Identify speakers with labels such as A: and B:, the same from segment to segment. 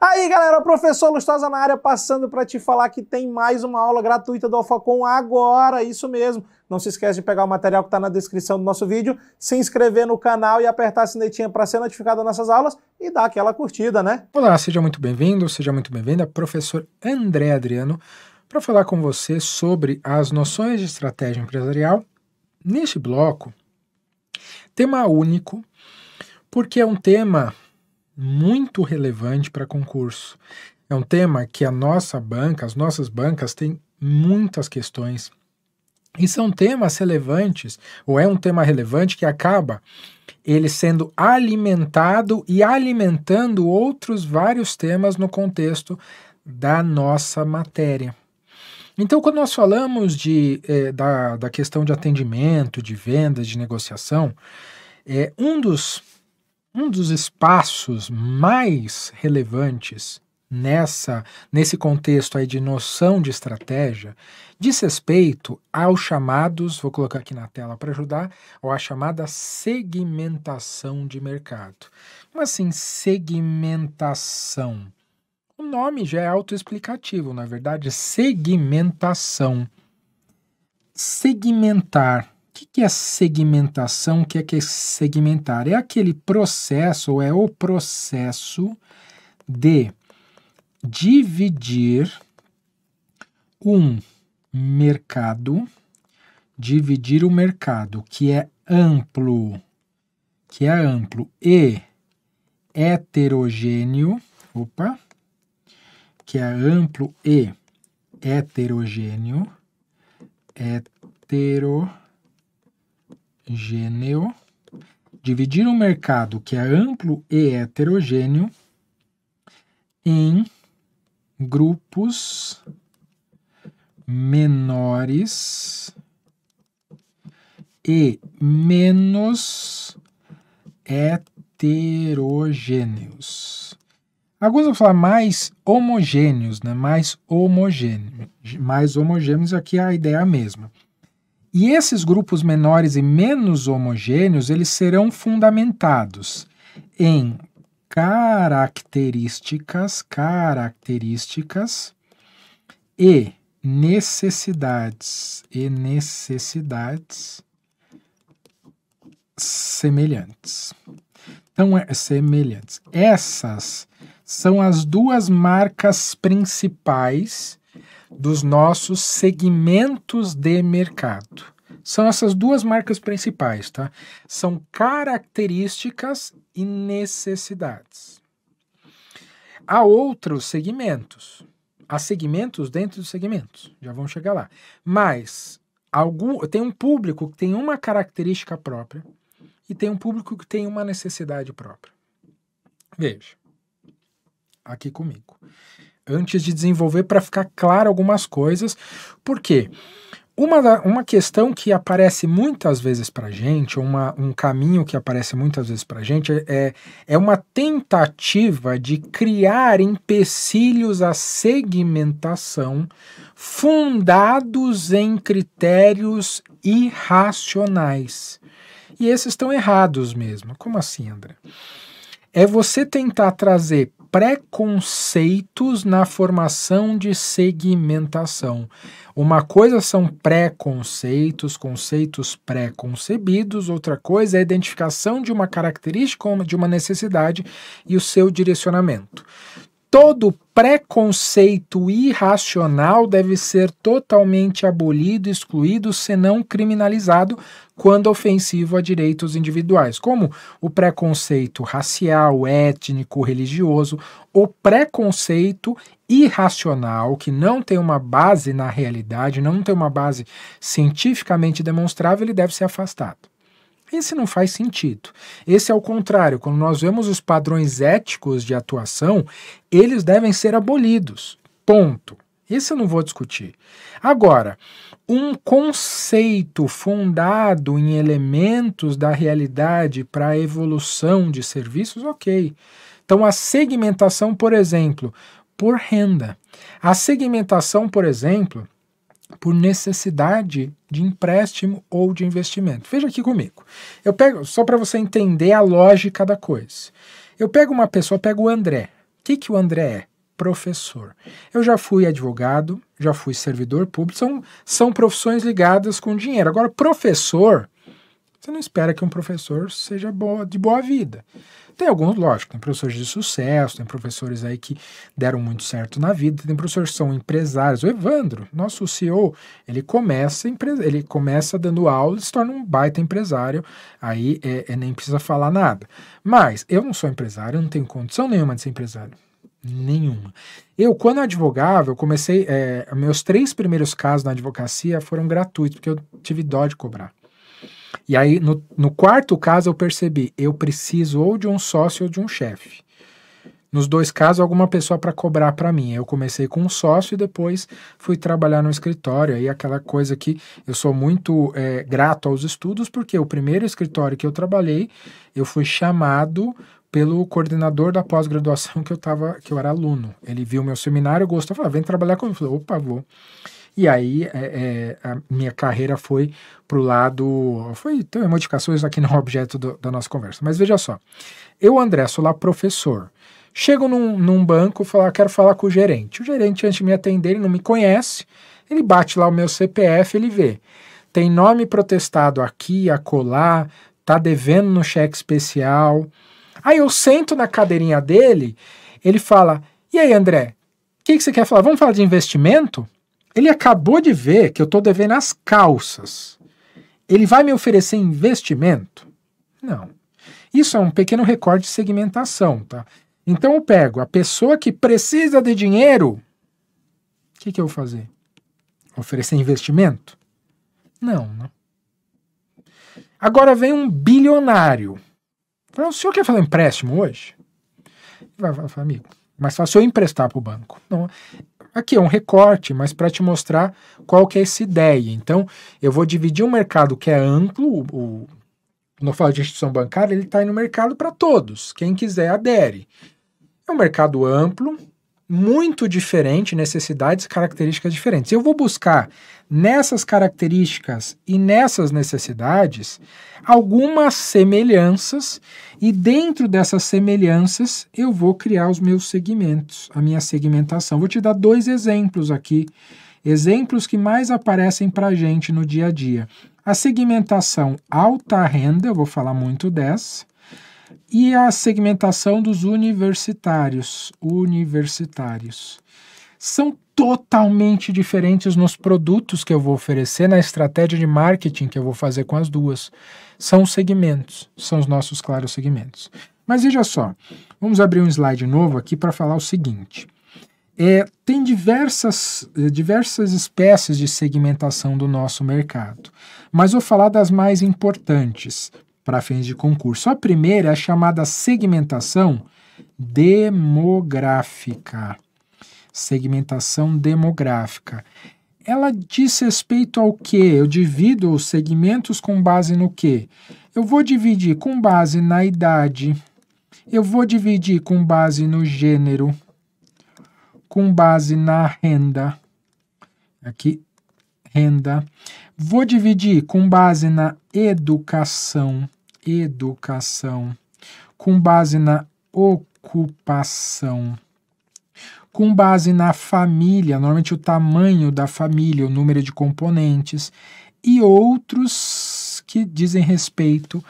A: Aí, galera, o professor Lustosa na área passando para te falar que tem mais uma aula gratuita do Alfacon agora, isso mesmo. Não se esquece de pegar o material que está na descrição do nosso vídeo, se inscrever no canal e apertar a sinetinha para ser notificado das nossas aulas e dar aquela curtida, né? Olá, seja muito bem-vindo, seja muito bem-vinda, professor André Adriano, para falar com você sobre as noções de estratégia empresarial. Neste bloco, tema único, porque é um tema muito relevante para concurso. É um tema que a nossa banca, as nossas bancas têm muitas questões e são temas relevantes, ou é um tema relevante que acaba ele sendo alimentado e alimentando outros vários temas no contexto da nossa matéria. Então, quando nós falamos de, eh, da, da questão de atendimento, de vendas, de negociação, é, um dos um dos espaços mais relevantes nessa nesse contexto aí de noção de estratégia diz respeito aos chamados, vou colocar aqui na tela para ajudar, ou a chamada segmentação de mercado. Como assim segmentação? O nome já é autoexplicativo, na verdade, segmentação. Segmentar que, que é segmentação? O que é que é segmentar? É aquele processo, ou é o processo de dividir um mercado, dividir o um mercado que é amplo, que é amplo e heterogêneo, opa, que é amplo e heterogêneo, heterogêneo gênero, dividir um mercado que é amplo e heterogêneo em grupos menores e menos heterogêneos. Alguns vão falar mais homogêneos, né? Mais homogêneos, mais homogêneos aqui é a ideia mesma. E esses grupos menores e menos homogêneos, eles serão fundamentados em características, características e necessidades e necessidades semelhantes. Então, é, semelhantes. Essas são as duas marcas principais dos nossos segmentos de mercado. São essas duas marcas principais, tá? São características e necessidades. Há outros segmentos. Há segmentos dentro dos segmentos, já vão chegar lá. Mas algum, tem um público que tem uma característica própria e tem um público que tem uma necessidade própria. Veja, aqui comigo antes de desenvolver para ficar claro algumas coisas. Por quê? Uma, uma questão que aparece muitas vezes para gente, uma, um caminho que aparece muitas vezes para gente, é, é uma tentativa de criar empecilhos à segmentação fundados em critérios irracionais. E esses estão errados mesmo. Como assim, André? É você tentar trazer preconceitos na formação de segmentação. Uma coisa são preconceitos, conceitos pré-concebidos, outra coisa é a identificação de uma característica, de uma necessidade e o seu direcionamento. Todo preconceito irracional deve ser totalmente abolido, excluído, senão criminalizado, quando ofensivo a direitos individuais, como o preconceito racial, étnico, religioso, o preconceito irracional, que não tem uma base na realidade, não tem uma base cientificamente demonstrável, ele deve ser afastado. Esse não faz sentido. Esse é o contrário. Quando nós vemos os padrões éticos de atuação, eles devem ser abolidos. Ponto. Isso eu não vou discutir. Agora, um conceito fundado em elementos da realidade para a evolução de serviços, ok. Então, a segmentação, por exemplo, por renda. A segmentação, por exemplo, por necessidade de empréstimo ou de investimento. Veja aqui comigo. Eu pego, só para você entender a lógica da coisa. Eu pego uma pessoa, pego o André. O que, que o André é? Professor. Eu já fui advogado, já fui servidor público, são, são profissões ligadas com dinheiro. Agora, professor você não espera que um professor seja boa, de boa vida. Tem alguns, lógico, tem professores de sucesso, tem professores aí que deram muito certo na vida, tem professores que são empresários. O Evandro, nosso CEO, ele começa, ele começa dando aula e se torna um baita empresário, aí é, é, nem precisa falar nada. Mas eu não sou empresário, eu não tenho condição nenhuma de ser empresário. Nenhuma. Eu, quando advogava, eu comecei. É, meus três primeiros casos na advocacia foram gratuitos, porque eu tive dó de cobrar. E aí, no, no quarto caso, eu percebi, eu preciso ou de um sócio ou de um chefe. Nos dois casos, alguma pessoa para cobrar para mim. Eu comecei com um sócio e depois fui trabalhar no escritório. Aí aquela coisa que eu sou muito é, grato aos estudos, porque o primeiro escritório que eu trabalhei, eu fui chamado pelo coordenador da pós-graduação que eu tava, que eu era aluno. Ele viu meu seminário, gostou, falou: ah, "Vem trabalhar comigo". Eu falei: "Opa, vou". E aí é, é, a minha carreira foi para o lado. Foi ter modificações aqui no objeto do, da nossa conversa. Mas veja só, eu, André, sou lá professor. Chego num, num banco falar falo, ah, quero falar com o gerente. O gerente, antes de me atender, ele não me conhece. Ele bate lá o meu CPF, ele vê. Tem nome protestado aqui, acolá, tá devendo no cheque especial. Aí eu sento na cadeirinha dele, ele fala: E aí, André, o que, que você quer falar? Vamos falar de investimento? Ele acabou de ver que eu estou devendo as calças. Ele vai me oferecer investimento? Não. Isso é um pequeno recorte de segmentação, tá? Então eu pego a pessoa que precisa de dinheiro, o que, que eu vou fazer? Oferecer investimento? Não, não. Né? Agora vem um bilionário. Fala, o senhor quer fazer empréstimo hoje? Vai, vai, amigo, é mas fácil eu emprestar para o banco. Não, Aqui é um recorte, mas para te mostrar qual que é essa ideia. Então, eu vou dividir um mercado que é amplo, o, quando eu falo de instituição bancária, ele está no mercado para todos, quem quiser adere. É um mercado amplo, muito diferente, necessidades, características diferentes. Eu vou buscar nessas características e nessas necessidades algumas semelhanças e dentro dessas semelhanças, eu vou criar os meus segmentos, a minha segmentação. Vou te dar dois exemplos aqui, exemplos que mais aparecem para a gente no dia a dia. A segmentação alta renda, eu vou falar muito dessa, e a segmentação dos universitários, universitários. São totalmente diferentes nos produtos que eu vou oferecer, na estratégia de marketing que eu vou fazer com as duas são os segmentos, são os nossos claros segmentos. Mas veja só, vamos abrir um slide novo aqui para falar o seguinte. É, tem diversas, eh, diversas espécies de segmentação do nosso mercado, mas vou falar das mais importantes para fins de concurso. A primeira é a chamada segmentação demográfica. Segmentação demográfica ela diz respeito ao que? Eu divido os segmentos com base no que? Eu vou dividir com base na idade, eu vou dividir com base no gênero, com base na renda. Aqui, renda. Vou dividir com base na educação, educação, com base na ocupação, com base na família, normalmente o tamanho da família, o número de componentes, e outros que dizem respeito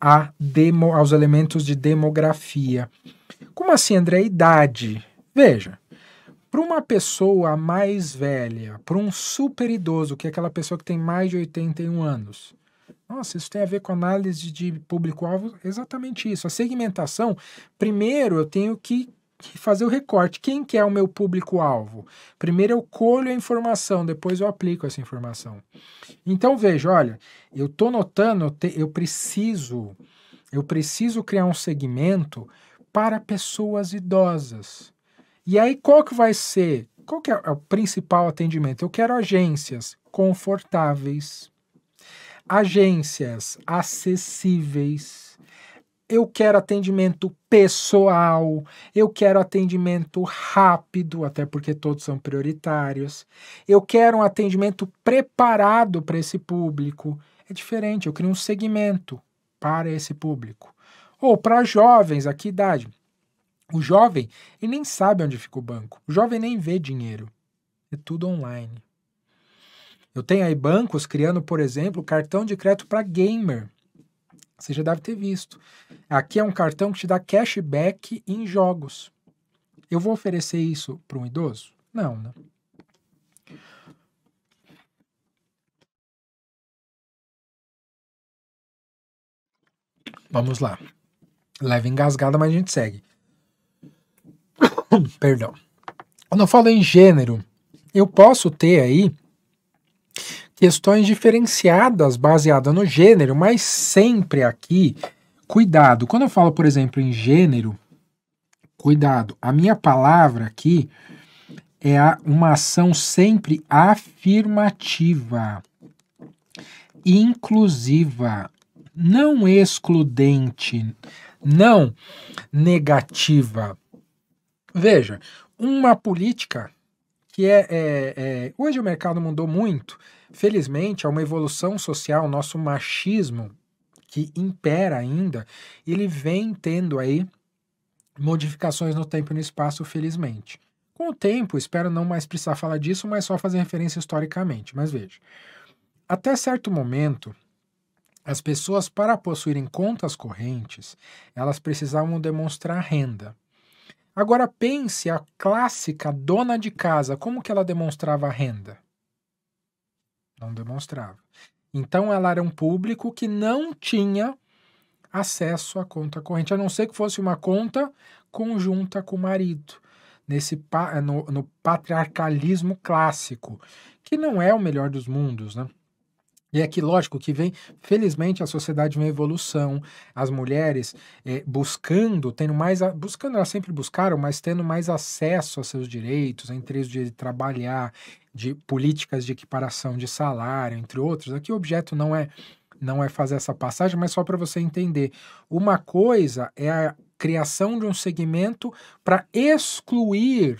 A: a demo, aos elementos de demografia. Como assim, André? A idade. Veja, para uma pessoa mais velha, para um super idoso, que é aquela pessoa que tem mais de 81 anos, nossa, isso tem a ver com análise de público-alvo, exatamente isso. A segmentação, primeiro eu tenho que fazer o recorte. Quem que é o meu público-alvo? Primeiro eu colho a informação, depois eu aplico essa informação. Então veja, olha, eu estou notando, eu, te, eu preciso, eu preciso criar um segmento para pessoas idosas. E aí qual que vai ser? Qual que é o principal atendimento? Eu quero agências confortáveis, agências acessíveis eu quero atendimento pessoal, eu quero atendimento rápido, até porque todos são prioritários. Eu quero um atendimento preparado para esse público. É diferente, eu crio um segmento para esse público. Ou para jovens, a que idade? O jovem, ele nem sabe onde fica o banco. O jovem nem vê dinheiro. É tudo online. Eu tenho aí bancos criando, por exemplo, cartão de crédito para gamer. Você já deve ter visto. Aqui é um cartão que te dá cashback em jogos. Eu vou oferecer isso para um idoso? Não, né? Vamos lá. Leve engasgada, mas a gente segue. Perdão. Quando eu falo em gênero, eu posso ter aí questões diferenciadas baseadas no gênero, mas sempre aqui, cuidado. Quando eu falo, por exemplo, em gênero, cuidado. A minha palavra aqui é uma ação sempre afirmativa, inclusiva, não excludente, não negativa. Veja, uma política que é, é, é hoje o mercado mudou muito Felizmente, há uma evolução social, nosso machismo que impera ainda, ele vem tendo aí modificações no tempo e no espaço, felizmente. Com o tempo, espero não mais precisar falar disso, mas só fazer referência historicamente. Mas veja, até certo momento, as pessoas, para possuírem contas correntes, elas precisavam demonstrar renda. Agora pense a clássica dona de casa, como que ela demonstrava renda? não demonstrava. Então ela era um público que não tinha acesso à conta corrente, a não ser que fosse uma conta conjunta com o marido, nesse no, no patriarcalismo clássico, que não é o melhor dos mundos, né? E é que, lógico, que vem, felizmente, a sociedade vem evolução, as mulheres é, buscando, tendo mais, a, buscando, elas sempre buscaram, mas tendo mais acesso a seus direitos, entre os de trabalhar, de políticas de equiparação de salário, entre outros. Aqui o objeto não é não é fazer essa passagem, mas só para você entender. Uma coisa é a criação de um segmento para excluir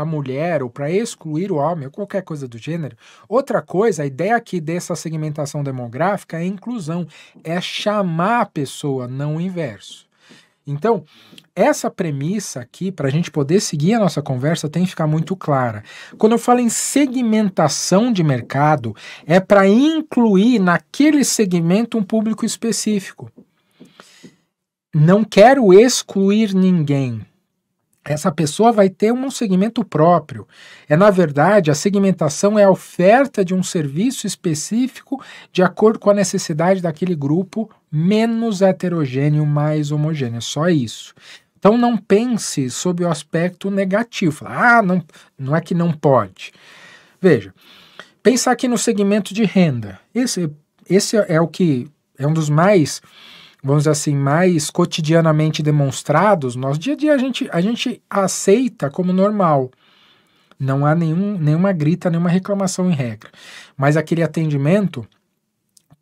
A: a mulher ou para excluir o homem ou qualquer coisa do gênero. Outra coisa, a ideia aqui dessa segmentação demográfica é inclusão, é chamar a pessoa, não o inverso. Então, essa premissa aqui, para a gente poder seguir a nossa conversa, tem que ficar muito clara. Quando eu falo em segmentação de mercado, é para incluir naquele segmento um público específico. Não quero excluir ninguém essa pessoa vai ter um segmento próprio. É, na verdade, a segmentação é a oferta de um serviço específico de acordo com a necessidade daquele grupo menos heterogêneo, mais homogêneo. É só isso. Então não pense sob o aspecto negativo. Ah, não, não é que não pode. Veja, pensar aqui no segmento de renda. Esse, esse é o que é um dos mais vamos dizer assim, mais cotidianamente demonstrados, nosso dia a dia a gente, a gente aceita como normal. Não há nenhum, nenhuma grita, nenhuma reclamação em regra. Mas aquele atendimento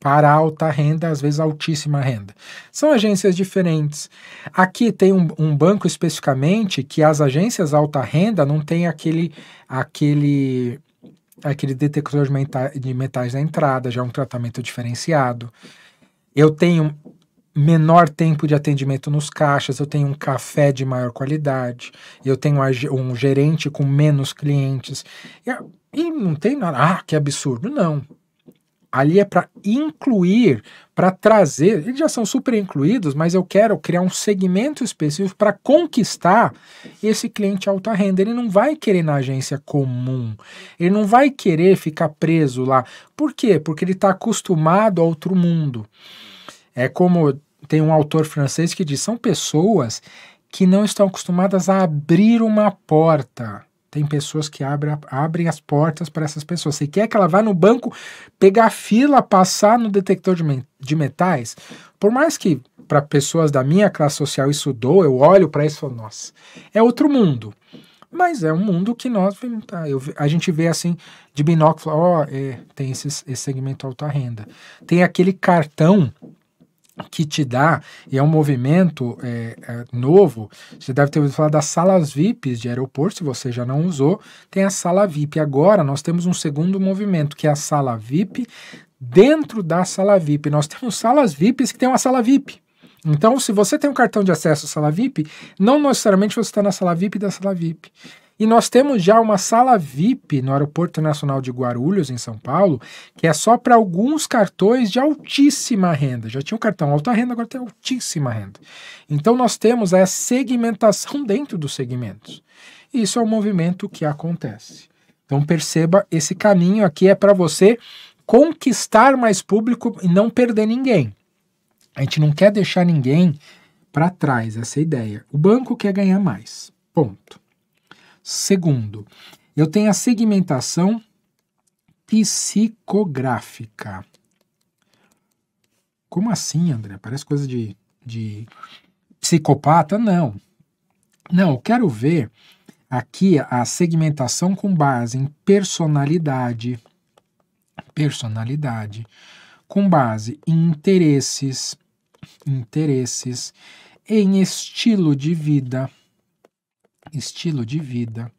A: para alta renda, às vezes altíssima renda. São agências diferentes. Aqui tem um, um, banco especificamente que as agências alta renda não tem aquele aquele aquele detector de metais na entrada, já é um tratamento diferenciado. Eu tenho menor tempo de atendimento nos caixas, eu tenho um café de maior qualidade, eu tenho um gerente com menos clientes. E não tem nada, ah, que absurdo, não. Ali é para incluir, para trazer, eles já são super incluídos, mas eu quero criar um segmento específico para conquistar esse cliente alta renda. Ele não vai querer na agência comum, ele não vai querer ficar preso lá. Por quê? Porque ele está acostumado a outro mundo. É como tem um autor francês que diz: são pessoas que não estão acostumadas a abrir uma porta. Tem pessoas que abrem, abrem as portas para essas pessoas. Você quer que ela vá no banco pegar fila, passar no detector de, de metais? Por mais que para pessoas da minha classe social isso dou, eu olho para isso e falo, nossa, é outro mundo. Mas é um mundo que nós tá, eu, a gente vê assim de binóculo, ó, oh, é, tem esse segmento alta renda. Tem aquele cartão que te dá, e é um movimento é, é, novo, você deve ter ouvido falar das salas VIPs de aeroporto, se você já não usou, tem a sala VIP. Agora nós temos um segundo movimento, que é a sala VIP dentro da sala VIP. Nós temos salas VIPs que tem uma sala VIP. Então, se você tem um cartão de acesso à sala VIP, não necessariamente você está na sala VIP da sala VIP. E nós temos já uma sala VIP no Aeroporto Nacional de Guarulhos, em São Paulo, que é só para alguns cartões de altíssima renda. Já tinha o cartão alta renda, agora tem altíssima renda. Então nós temos a segmentação dentro dos segmentos. E isso é um movimento que acontece. Então perceba, esse caminho aqui é para você conquistar mais público e não perder ninguém. A gente não quer deixar ninguém para trás, essa é ideia. O banco quer ganhar mais. Ponto. Segundo, eu tenho a segmentação psicográfica. Como assim, André? Parece coisa de, de psicopata? Não. Não, eu quero ver aqui a segmentação com base em personalidade, personalidade, com base em interesses, interesses, em estilo de vida, estilo de vida.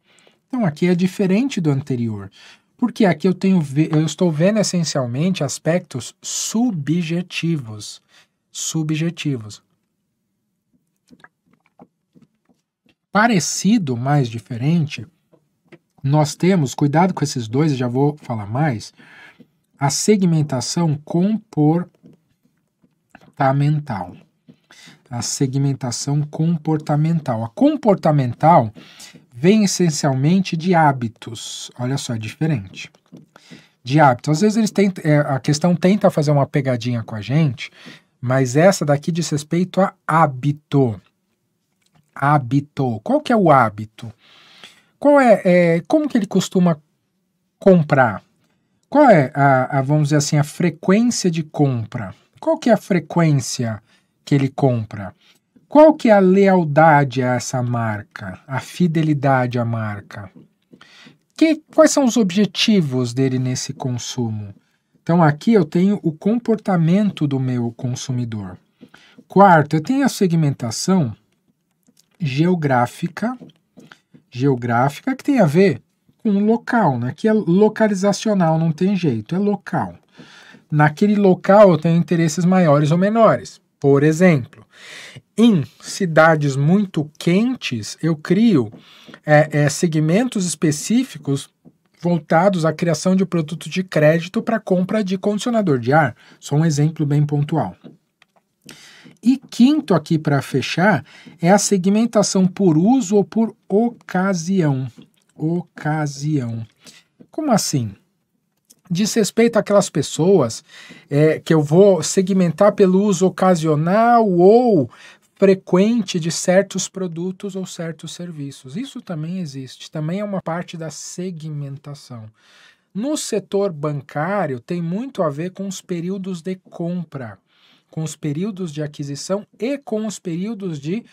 A: Então aqui é diferente do anterior, porque aqui eu tenho eu estou vendo essencialmente aspectos subjetivos, subjetivos. Parecido, mas diferente, nós temos, cuidado com esses dois, já vou falar mais, a segmentação comportamental a segmentação comportamental. A comportamental vem essencialmente de hábitos. Olha só, é diferente. De hábitos. Às vezes eles tentam, é, a questão tenta fazer uma pegadinha com a gente, mas essa daqui diz respeito a hábito. Hábito. Qual que é o hábito? Qual é, é como que ele costuma comprar? Qual é a, a, vamos dizer assim, a frequência de compra? Qual que é a frequência? que ele compra. Qual que é a lealdade a essa marca, a fidelidade à marca? Que, quais são os objetivos dele nesse consumo? Então aqui eu tenho o comportamento do meu consumidor. Quarto, eu tenho a segmentação geográfica, geográfica que tem a ver com local, né? Que é localizacional, não tem jeito, é local. Naquele local eu tenho interesses maiores ou menores. Por exemplo, em cidades muito quentes, eu crio é, é, segmentos específicos voltados à criação de produto de crédito para compra de condicionador de ar. Só um exemplo bem pontual. E quinto aqui para fechar é a segmentação por uso ou por ocasião. Ocasião. Como assim? diz respeito àquelas pessoas é, que eu vou segmentar pelo uso ocasional ou frequente de certos produtos ou certos serviços. Isso também existe, também é uma parte da segmentação. No setor bancário, tem muito a ver com os períodos de compra, com os períodos de aquisição e com os períodos de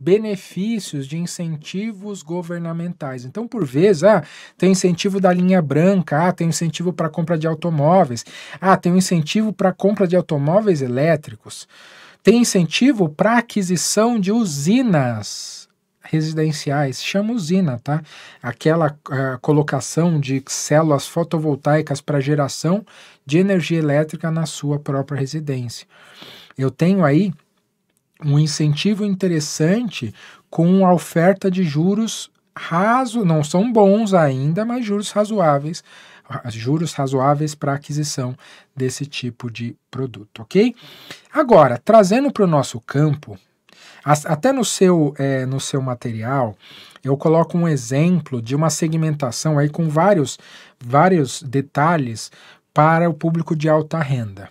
A: benefícios de incentivos governamentais. Então, por vezes, ah, tem incentivo da linha branca, ah, tem incentivo para compra de automóveis, ah, tem um incentivo para compra de automóveis elétricos, tem incentivo para aquisição de usinas residenciais, chama usina, tá? Aquela ah, colocação de células fotovoltaicas para geração de energia elétrica na sua própria residência. Eu tenho aí um incentivo interessante com a oferta de juros raso, não são bons ainda, mas juros razoáveis, juros razoáveis para aquisição desse tipo de produto, ok? Agora, trazendo para o nosso campo, até no seu, é, no seu material, eu coloco um exemplo de uma segmentação aí com vários, vários detalhes para o público de alta renda.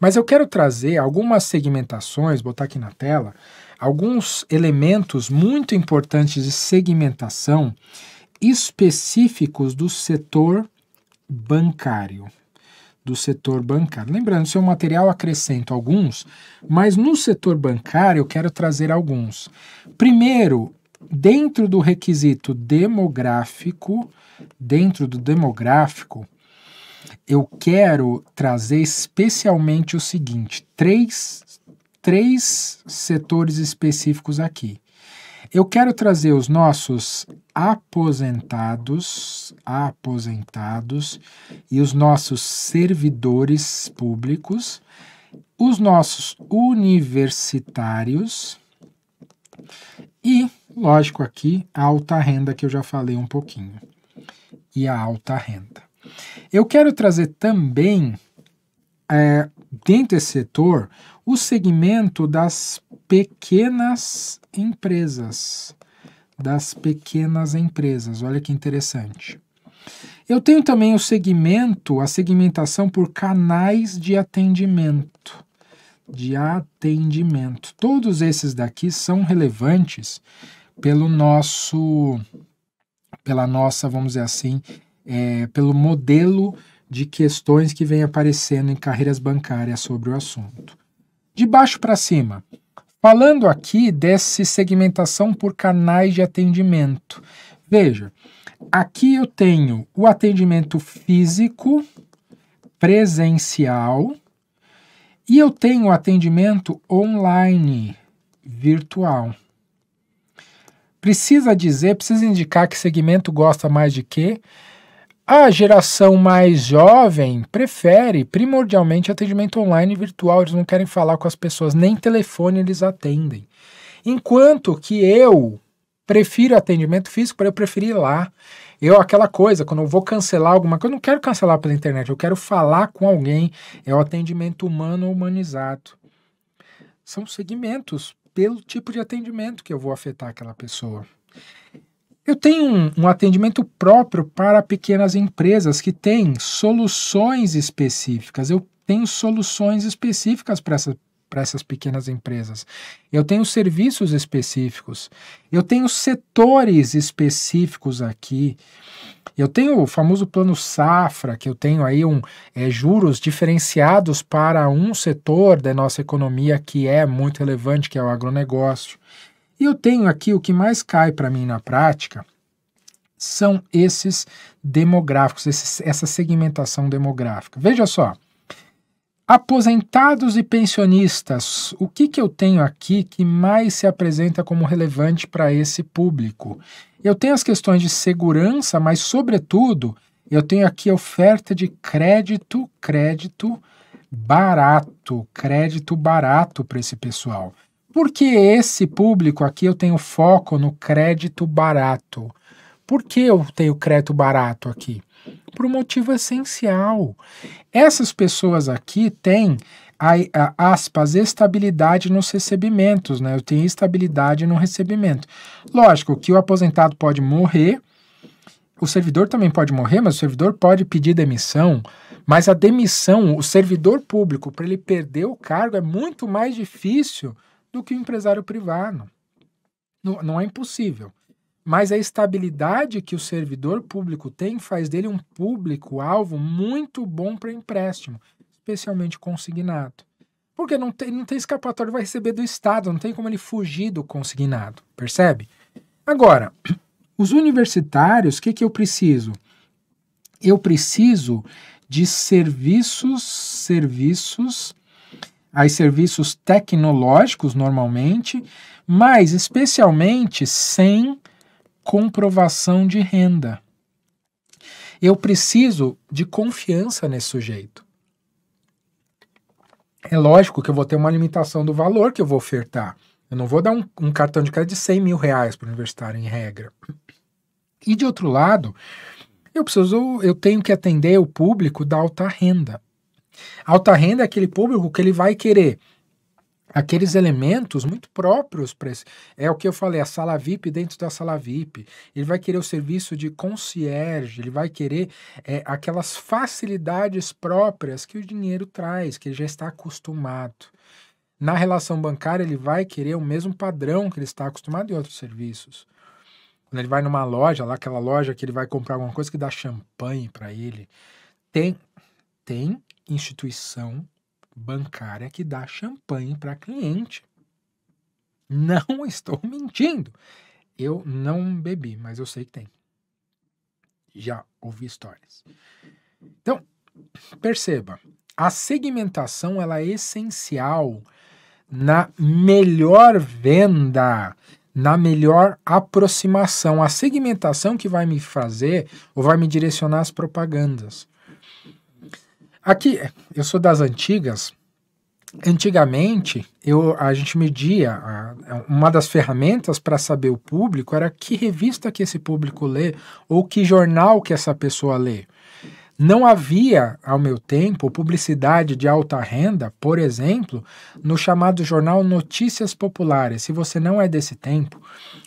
A: Mas eu quero trazer algumas segmentações, botar aqui na tela, alguns elementos muito importantes de segmentação específicos do setor bancário. Do setor bancário. Lembrando, seu é material acrescento alguns, mas no setor bancário eu quero trazer alguns. Primeiro, dentro do requisito demográfico, dentro do demográfico, eu quero trazer especialmente o seguinte: três, três setores específicos aqui. Eu quero trazer os nossos aposentados, aposentados e os nossos servidores públicos, os nossos universitários e, lógico, aqui a alta renda que eu já falei um pouquinho. E a alta renda. Eu quero trazer também, é, dentro desse setor, o segmento das pequenas empresas. Das pequenas empresas, olha que interessante. Eu tenho também o segmento, a segmentação por canais de atendimento. De atendimento. Todos esses daqui são relevantes pelo nosso, pela nossa, vamos dizer assim, é, pelo modelo de questões que vem aparecendo em carreiras bancárias sobre o assunto. De baixo para cima, falando aqui dessa segmentação por canais de atendimento. Veja, aqui eu tenho o atendimento físico, presencial, e eu tenho o atendimento online, virtual. Precisa dizer, precisa indicar que segmento gosta mais de quê? A geração mais jovem prefere primordialmente atendimento online e virtual, eles não querem falar com as pessoas, nem telefone eles atendem. Enquanto que eu prefiro atendimento físico para eu preferir ir lá. Eu, aquela coisa, quando eu vou cancelar alguma coisa, eu não quero cancelar pela internet, eu quero falar com alguém. É o atendimento humano humanizado. São segmentos pelo tipo de atendimento que eu vou afetar aquela pessoa. Eu tenho um, um, atendimento próprio para pequenas empresas que têm soluções específicas. Eu tenho soluções específicas para para essas pequenas empresas. Eu tenho serviços específicos, eu tenho setores específicos aqui. Eu tenho o famoso plano safra, que eu tenho aí um é, juros diferenciados para um setor da nossa economia que é muito relevante, que é o agronegócio. E eu tenho aqui o que mais cai para mim na prática são esses demográficos, esses, essa segmentação demográfica. Veja só, aposentados e pensionistas, o que, que eu tenho aqui que mais se apresenta como relevante para esse público? Eu tenho as questões de segurança, mas, sobretudo, eu tenho aqui oferta de crédito, crédito barato, crédito barato para esse pessoal. Porque esse público aqui eu tenho foco no crédito barato. Por que eu tenho crédito barato aqui? Por um motivo essencial. Essas pessoas aqui têm a, a, aspas, estabilidade nos recebimentos, né? Eu tenho estabilidade no recebimento. Lógico que o aposentado pode morrer, o servidor também pode morrer, mas o servidor pode pedir demissão. Mas a demissão, o servidor público, para ele perder o cargo, é muito mais difícil do que o empresário privado. Não, não é impossível. Mas a estabilidade que o servidor público tem faz dele um público-alvo muito bom para empréstimo, especialmente consignado. Porque não tem, não tem escapatório, vai receber do Estado, não tem como ele fugir do consignado, percebe? Agora, os universitários, o que, que eu preciso? Eu preciso de serviços, serviços aos serviços tecnológicos normalmente, mas especialmente sem comprovação de renda. Eu preciso de confiança nesse sujeito. É lógico que eu vou ter uma limitação do valor que eu vou ofertar. Eu não vou dar um, um cartão de crédito de 100 mil reais para o universitário, em regra. E de outro lado, eu preciso, eu tenho que atender o público da alta renda. Alta renda é aquele público que ele vai querer aqueles elementos muito próprios para esse. É o que eu falei, a sala VIP dentro da sala VIP. Ele vai querer o serviço de concierge, ele vai querer é, aquelas facilidades próprias que o dinheiro traz, que ele já está acostumado. Na relação bancária, ele vai querer o mesmo padrão que ele está acostumado em outros serviços. Quando ele vai numa loja, lá aquela loja que ele vai comprar alguma coisa que dá champanhe para ele, tem tem instituição bancária que dá champanhe para cliente. Não estou mentindo. Eu não bebi, mas eu sei que tem. Já ouvi histórias. Então, perceba, a segmentação ela é essencial na melhor venda, na melhor aproximação. A segmentação que vai me fazer ou vai me direcionar as propagandas. Aqui, é, eu sou das antigas. Antigamente, eu, a gente media, a, uma das ferramentas para saber o público era que revista que esse público lê ou que jornal que essa pessoa lê. Não havia, ao meu tempo, publicidade de alta renda, por exemplo, no chamado jornal Notícias Populares. Se você não é desse tempo,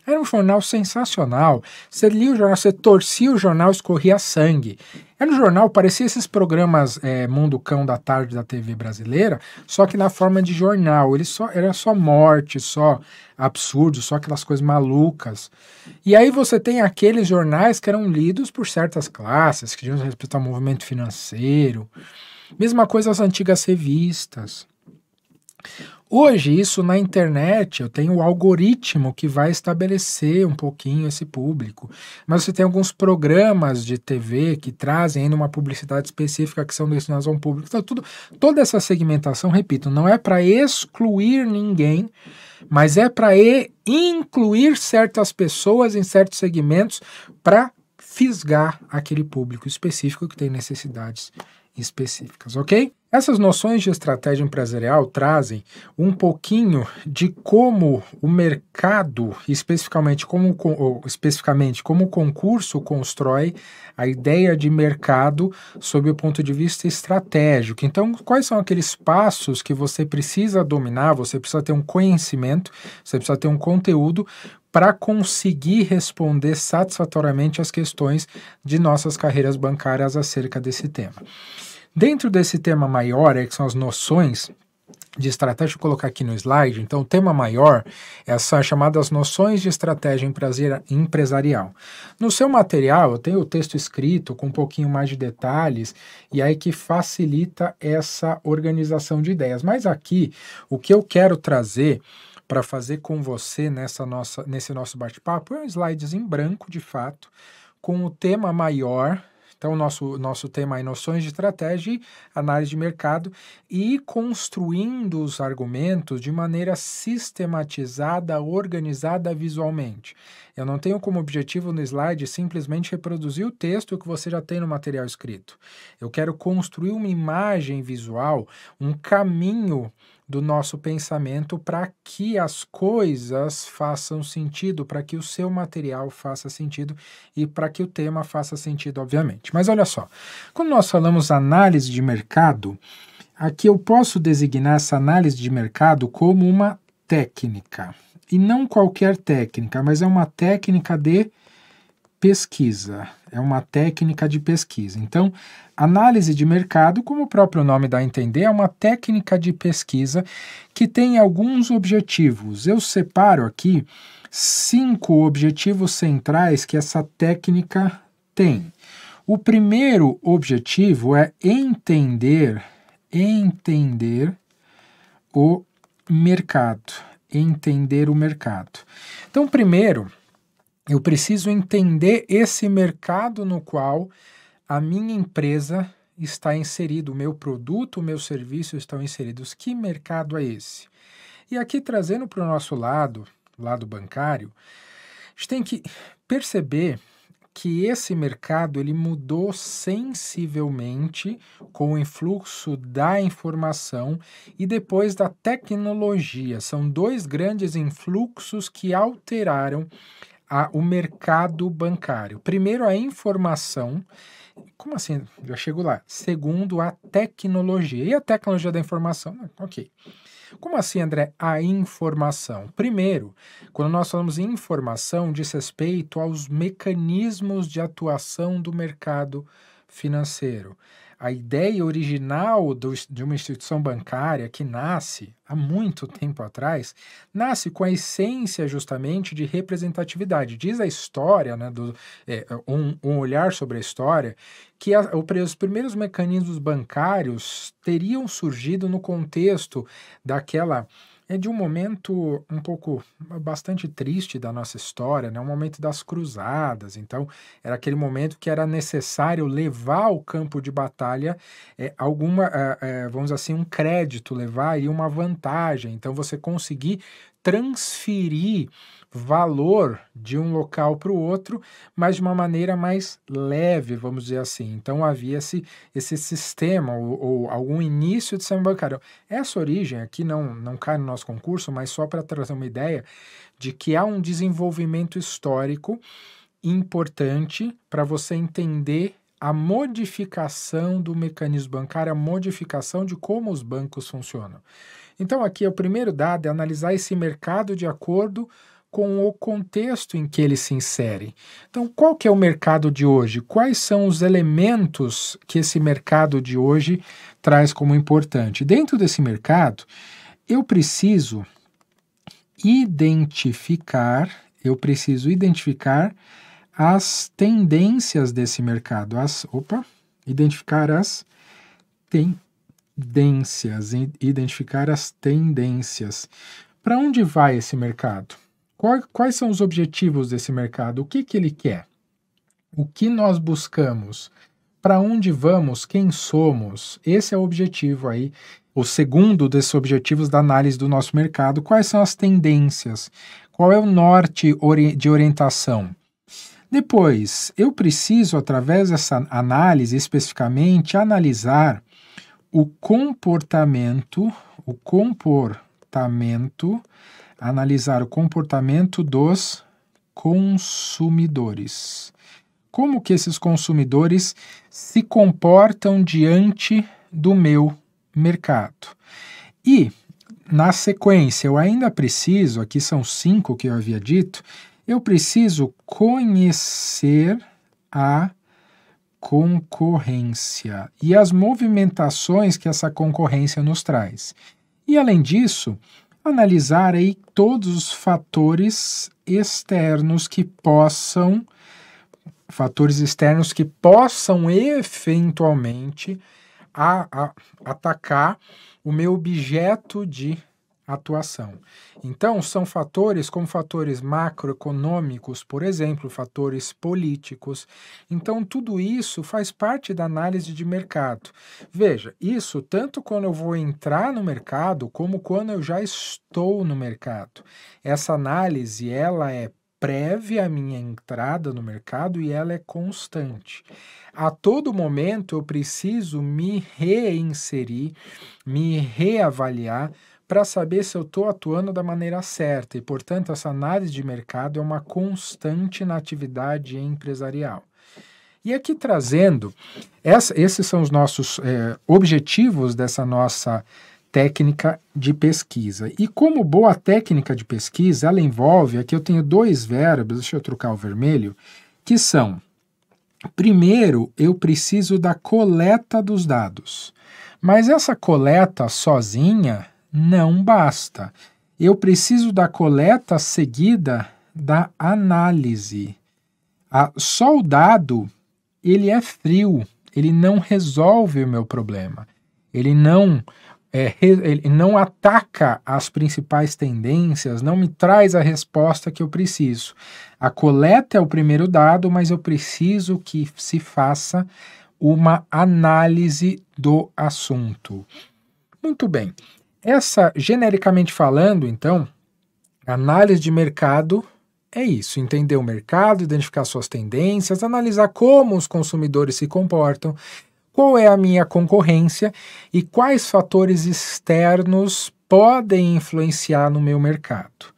A: era um jornal sensacional. Você lia o jornal, você torcia o jornal, escorria sangue. É no jornal, parecia esses programas é, Mundo Cão da Tarde da TV brasileira, só que na forma de jornal. Ele só era só morte, só absurdo, só aquelas coisas malucas. E aí você tem aqueles jornais que eram lidos por certas classes, que diziam respeito ao movimento financeiro. Mesma coisa as antigas revistas. Hoje, isso na internet, eu tenho o algoritmo que vai estabelecer um pouquinho esse público. Mas você tem alguns programas de TV que trazem ainda uma publicidade específica que são destinados a um público. Então, tudo, toda essa segmentação, repito, não é para excluir ninguém, mas é para incluir certas pessoas em certos segmentos para fisgar aquele público específico que tem necessidades específicas, ok? Essas noções de estratégia empresarial trazem um pouquinho de como o mercado, especificamente como, especificamente como o concurso constrói a ideia de mercado sob o ponto de vista estratégico. Então, quais são aqueles passos que você precisa dominar, você precisa ter um conhecimento, você precisa ter um conteúdo para conseguir responder satisfatoriamente às questões de nossas carreiras bancárias acerca desse tema. Dentro desse tema maior, é, que são as noções de estratégia, deixa eu colocar aqui no slide, então o tema maior é são chamadas noções de estratégia empresarial. No seu material, eu tenho o texto escrito com um pouquinho mais de detalhes e aí que facilita essa organização de ideias. Mas aqui, o que eu quero trazer para fazer com você nessa nossa, nesse nosso bate-papo é um slides em branco, de fato, com o tema maior então, nosso, nosso tema é noções de estratégia e análise de mercado e construindo os argumentos de maneira sistematizada, organizada visualmente. Eu não tenho como objetivo no slide simplesmente reproduzir o texto que você já tem no material escrito. Eu quero construir uma imagem visual, um caminho do nosso pensamento para que as coisas façam sentido, para que o seu material faça sentido e para que o tema faça sentido, obviamente. Mas olha só, quando nós falamos análise de mercado, aqui eu posso designar essa análise de mercado como uma técnica. E não qualquer técnica, mas é uma técnica de pesquisa, é uma técnica de pesquisa. Então, análise de mercado, como o próprio nome dá a entender, é uma técnica de pesquisa que tem alguns objetivos. Eu separo aqui cinco objetivos centrais que essa técnica tem. O primeiro objetivo é entender, entender o mercado, entender o mercado. Então, primeiro, eu preciso entender esse mercado no qual a minha empresa está inserida, o meu produto, o meu serviço estão inseridos. Que mercado é esse? E aqui trazendo para o nosso lado, lado bancário, a gente tem que perceber que esse mercado ele mudou sensivelmente com o influxo da informação e depois da tecnologia. São dois grandes influxos que alteraram a, o mercado bancário. Primeiro, a informação. Como assim? Já chego lá. Segundo, a tecnologia. E a tecnologia da informação? Ok. Como assim, André? A informação. Primeiro, quando nós falamos em informação, diz respeito aos mecanismos de atuação do mercado financeiro a ideia original do, de uma instituição bancária que nasce há muito tempo atrás, nasce com a essência justamente de representatividade. Diz a história, né, do, é, um, um, olhar sobre a história, que a, os primeiros mecanismos bancários teriam surgido no contexto daquela é de um momento um pouco bastante triste da nossa história, né? O um momento das cruzadas. Então, era aquele momento que era necessário levar ao campo de batalha é, alguma, é, é, vamos dizer assim, um crédito, levar aí uma vantagem. Então, você conseguir transferir valor de um local para o outro, mas de uma maneira mais leve, vamos dizer assim. Então havia esse, esse sistema ou, ou algum início de sistema bancário. Essa origem aqui não, não cai no nosso concurso, mas só para trazer uma ideia de que há um desenvolvimento histórico importante para você entender a modificação do mecanismo bancário, a modificação de como os bancos funcionam. Então, aqui é o primeiro dado é analisar esse mercado de acordo com o contexto em que ele se insere. Então, qual que é o mercado de hoje? Quais são os elementos que esse mercado de hoje traz como importante? Dentro desse mercado, eu preciso identificar, eu preciso identificar as tendências desse mercado, as, opa, identificar as tendências tendências, identificar as tendências. Para onde vai esse mercado? Quais são os objetivos desse mercado? O que, que ele quer? O que nós buscamos? Para onde vamos? Quem somos? Esse é o objetivo aí. O segundo desses objetivos da análise do nosso mercado, quais são as tendências? Qual é o norte de orientação? Depois, eu preciso, através dessa análise especificamente, analisar o comportamento, o comportamento, analisar o comportamento dos consumidores. Como que esses consumidores se comportam diante do meu mercado? E, na sequência, eu ainda preciso, aqui são cinco que eu havia dito, eu preciso conhecer a concorrência e as movimentações que essa concorrência nos traz. E além disso, analisar aí todos os fatores externos que possam fatores externos que possam eventualmente a, a, atacar o meu objeto de atuação. Então, são fatores como fatores macroeconômicos, por exemplo, fatores políticos. Então, tudo isso faz parte da análise de mercado. Veja, isso tanto quando eu vou entrar no mercado, como quando eu já estou no mercado. Essa análise, ela é prévia à minha entrada no mercado e ela é constante. A todo momento eu preciso me reinserir, me reavaliar para saber se eu estou atuando da maneira certa e, portanto, essa análise de mercado é uma constante na atividade empresarial. E aqui trazendo, essa, esses são os nossos é, objetivos dessa nossa técnica de pesquisa. E como boa técnica de pesquisa, ela envolve, aqui eu tenho dois verbos, deixa eu trocar o vermelho, que são, primeiro, eu preciso da coleta dos dados. Mas essa coleta sozinha não basta. Eu preciso da coleta seguida da análise. Ah, só o dado, ele é frio, ele não resolve o meu problema. Ele não, é, ele não ataca as principais tendências, não me traz a resposta que eu preciso. A coleta é o primeiro dado, mas eu preciso que se faça uma análise do assunto. Muito bem. Essa, genericamente falando, então, análise de mercado é isso: entender o mercado, identificar suas tendências, analisar como os consumidores se comportam, qual é a minha concorrência e quais fatores externos podem influenciar no meu mercado.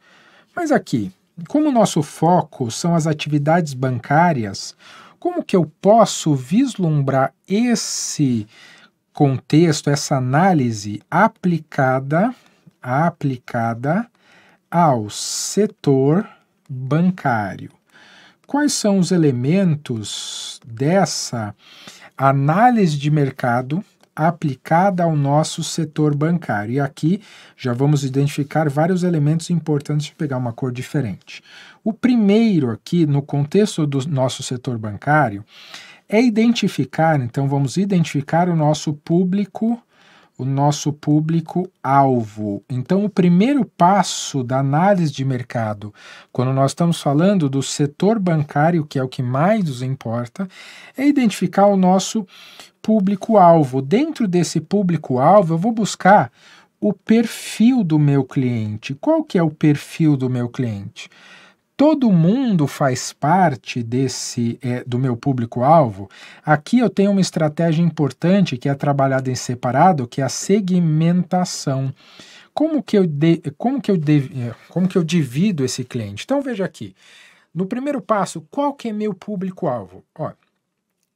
A: Mas aqui, como o nosso foco são as atividades bancárias, como que eu posso vislumbrar esse contexto, essa análise aplicada, aplicada ao setor bancário. Quais são os elementos dessa análise de mercado aplicada ao nosso setor bancário. E aqui já vamos identificar vários elementos importantes de pegar uma cor diferente. O primeiro aqui, no contexto do nosso setor bancário, é identificar, então vamos identificar o nosso público, o nosso público alvo. Então o primeiro passo da análise de mercado, quando nós estamos falando do setor bancário, que é o que mais nos importa, é identificar o nosso público alvo. Dentro desse público alvo, eu vou buscar o perfil do meu cliente. Qual que é o perfil do meu cliente? todo mundo faz parte desse é, do meu público-alvo, aqui eu tenho uma estratégia importante que é trabalhada em separado, que é a segmentação. Como que eu, de, como que eu, de, é, como que eu divido esse cliente? Então veja aqui. No primeiro passo, qual que é meu público-alvo?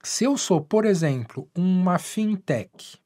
A: Se eu sou, por exemplo, uma fintech,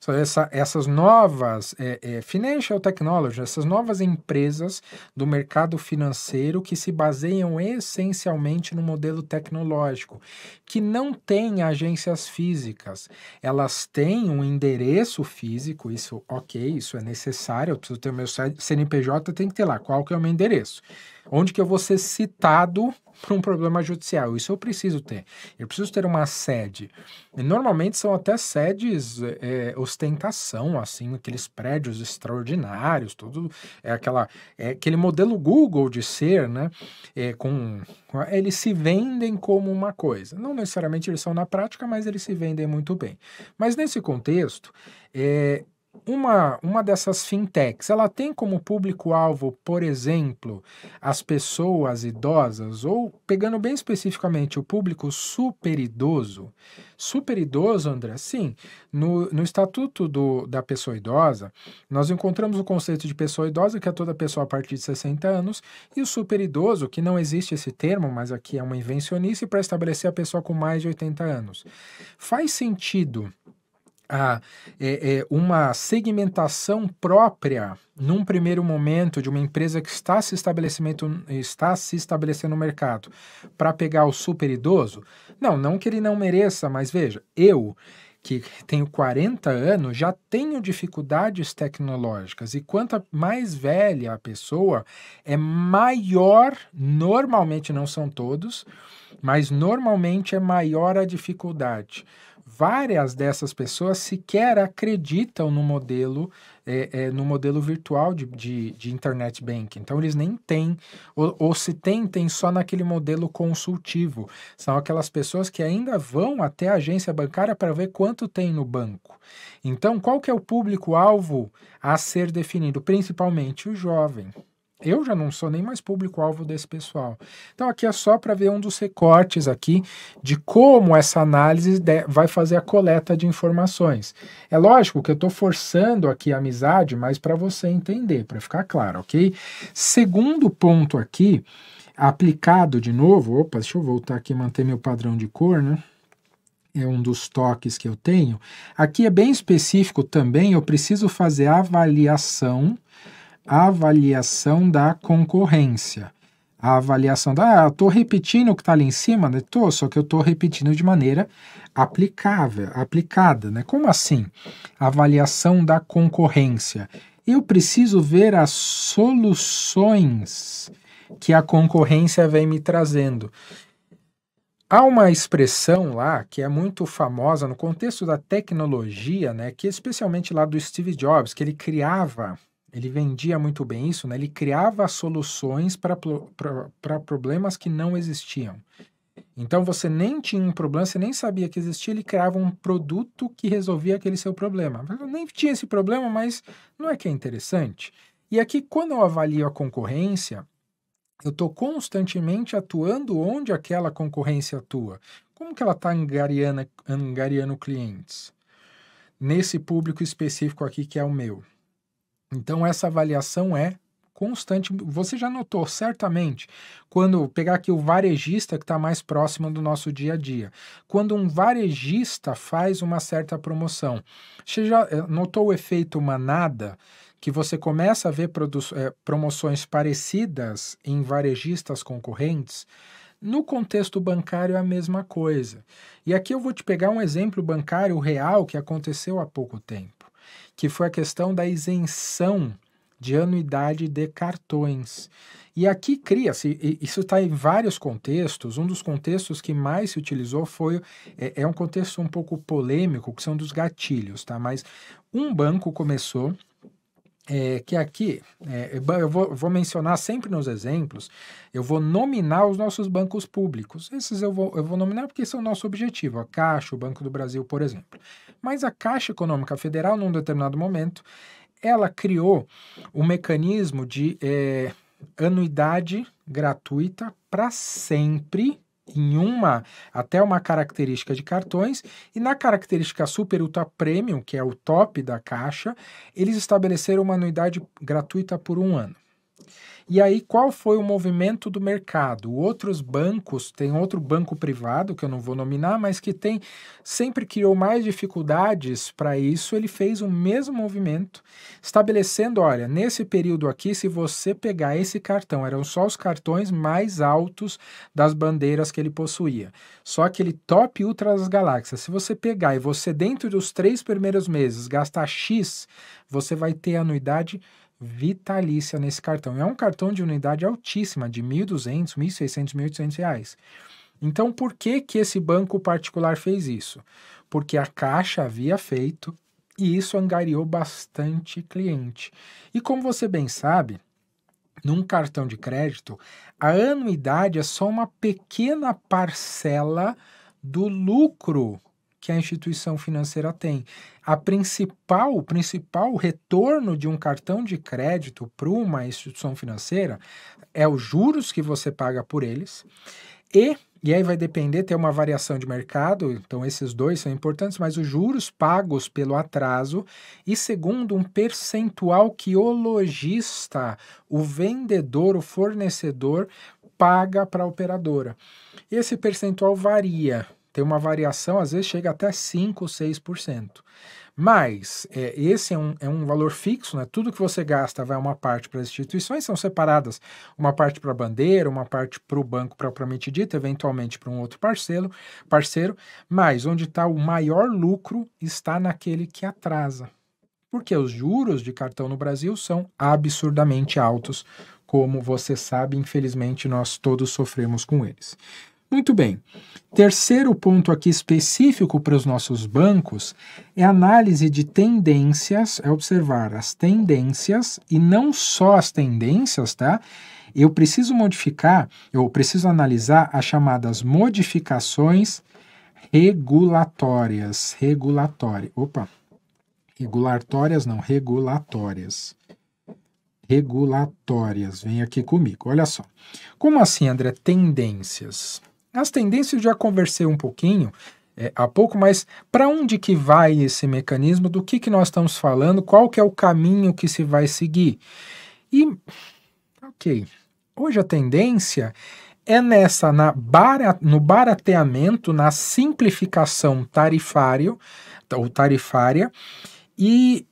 A: são essa, essas novas é, é, financial technology, essas novas empresas do mercado financeiro que se baseiam essencialmente no modelo tecnológico, que não têm agências físicas. Elas têm um endereço físico, isso ok, isso é necessário, eu preciso ter meu CNPJ, tem que ter lá qual que é o meu endereço. Onde que eu vou ser citado para um problema judicial. Isso eu preciso ter. Eu preciso ter uma sede. E normalmente são até sedes é, é, ostentação, assim, aqueles prédios extraordinários, tudo é aquela é aquele modelo Google de ser, né? É, com, com eles se vendem como uma coisa. Não necessariamente eles são na prática, mas eles se vendem muito bem. Mas nesse contexto, é, uma, uma dessas fintechs, ela tem como público-alvo, por exemplo, as pessoas idosas, ou pegando bem especificamente o público super idoso? Super idoso, André, sim. No, no Estatuto do, da Pessoa Idosa, nós encontramos o conceito de pessoa idosa, que é toda pessoa a partir de 60 anos, e o super idoso, que não existe esse termo, mas aqui é uma invencionice para estabelecer a pessoa com mais de 80 anos. Faz sentido a, é, é, uma segmentação própria num primeiro momento de uma empresa que está se, estabelecimento, está se estabelecendo no mercado para pegar o super idoso? Não, não que ele não mereça, mas veja, eu que tenho 40 anos, já tenho dificuldades tecnológicas. E quanto mais velha a pessoa, é maior, normalmente não são todos, mas normalmente é maior a dificuldade várias dessas pessoas sequer acreditam no modelo é, é, no modelo virtual de, de, de, internet banking. Então, eles nem têm, ou, ou, se têm tem só naquele modelo consultivo. São aquelas pessoas que ainda vão até a agência bancária para ver quanto tem no banco. Então, qual que é o público-alvo a ser definido? Principalmente o jovem. Eu já não sou nem mais público-alvo desse pessoal. Então aqui é só para ver um dos recortes aqui de como essa análise vai fazer a coleta de informações. É lógico que eu estou forçando aqui a amizade, mas para você entender, para ficar claro, ok? Segundo ponto aqui, aplicado de novo, opa, deixa eu voltar aqui e manter meu padrão de cor, né? é um dos toques que eu tenho. Aqui é bem específico também, eu preciso fazer avaliação avaliação da concorrência. A avaliação da. Ah, estou repetindo o que está ali em cima, né? Tô, só que eu estou repetindo de maneira aplicável, aplicada, né? Como assim? Avaliação da concorrência. Eu preciso ver as soluções que a concorrência vem me trazendo. Há uma expressão lá que é muito famosa no contexto da tecnologia, né, que é especialmente lá do Steve Jobs, que ele criava ele vendia muito bem isso, né? Ele criava soluções para problemas que não existiam. Então você nem tinha um problema, você nem sabia que existia, ele criava um produto que resolvia aquele seu problema. Eu nem tinha esse problema, mas não é que é interessante? E aqui, quando eu avalio a concorrência, eu estou constantemente atuando onde aquela concorrência atua. Como que ela está angariando, angariando clientes? Nesse público específico aqui que é o meu. Então, essa avaliação é constante. Você já notou certamente quando pegar aqui o varejista que está mais próximo do nosso dia a dia. Quando um varejista faz uma certa promoção, você já eh, notou o efeito manada? Que você começa a ver é, promoções parecidas em varejistas concorrentes? No contexto bancário é a mesma coisa. E aqui eu vou te pegar um exemplo bancário real que aconteceu há pouco tempo que foi a questão da isenção de anuidade de cartões. E aqui cria-se, isso está em vários contextos, um dos contextos que mais se utilizou foi, é, é um contexto um pouco polêmico, que são dos gatilhos, tá? Mas um banco começou é, que aqui, é, eu vou, vou, mencionar sempre nos exemplos, eu vou nominar os nossos bancos públicos. Esses eu vou, eu vou nominar porque esse é o nosso objetivo, a Caixa, o Banco do Brasil, por exemplo. Mas a Caixa Econômica Federal, num determinado momento, ela criou um mecanismo de é, anuidade gratuita para sempre em uma até uma característica de cartões e na característica Super Ultra Premium, que é o top da caixa, eles estabeleceram uma anuidade gratuita por um ano. E aí, qual foi o movimento do mercado? Outros bancos, tem outro banco privado, que eu não vou nominar, mas que tem sempre criou mais dificuldades para isso, ele fez o mesmo movimento, estabelecendo, olha, nesse período aqui, se você pegar esse cartão, eram só os cartões mais altos das bandeiras que ele possuía. Só aquele top ultra das galáxias. Se você pegar e você, dentro dos três primeiros meses, gastar X, você vai ter anuidade vitalícia nesse cartão. É um cartão de unidade altíssima, de 1.200, 1.600, 1.800 reais. Então, por que, que esse banco particular fez isso? Porque a Caixa havia feito e isso angariou bastante cliente. E como você bem sabe, num cartão de crédito, a anuidade é só uma pequena parcela do lucro que a instituição financeira tem. A principal, o principal retorno de um cartão de crédito para uma instituição financeira é os juros que você paga por eles e e aí vai depender, tem uma variação de mercado, então esses dois são importantes, mas os juros pagos pelo atraso e segundo um percentual que o lojista, o vendedor, o fornecedor paga para a operadora. Esse percentual varia, tem uma variação, às vezes chega até 5, 6%. Mas é, esse é um, é um valor fixo, né? tudo que você gasta vai uma parte para as instituições, são separadas uma parte para a bandeira, uma parte para o banco propriamente dito, eventualmente para um outro parceiro, parceiro mas onde está o maior lucro está naquele que atrasa. Porque os juros de cartão no Brasil são absurdamente altos, como você sabe, infelizmente nós todos sofremos com eles. Muito bem. Terceiro ponto aqui específico para os nossos bancos é análise de tendências, é observar as tendências e não só as tendências, tá? Eu preciso modificar, eu preciso analisar as chamadas modificações regulatórias, regulatória. Opa. Regulatórias não, regulatórias regulatórias. Vem aqui comigo, olha só. Como assim, André? Tendências. As tendências já conversei um pouquinho é, há pouco, mas para onde que vai esse mecanismo? Do que, que nós estamos falando? Qual que é o caminho que se vai seguir? E, ok, hoje a tendência é nessa, na bara, no barateamento, na simplificação tarifário, tá, ou tarifária, e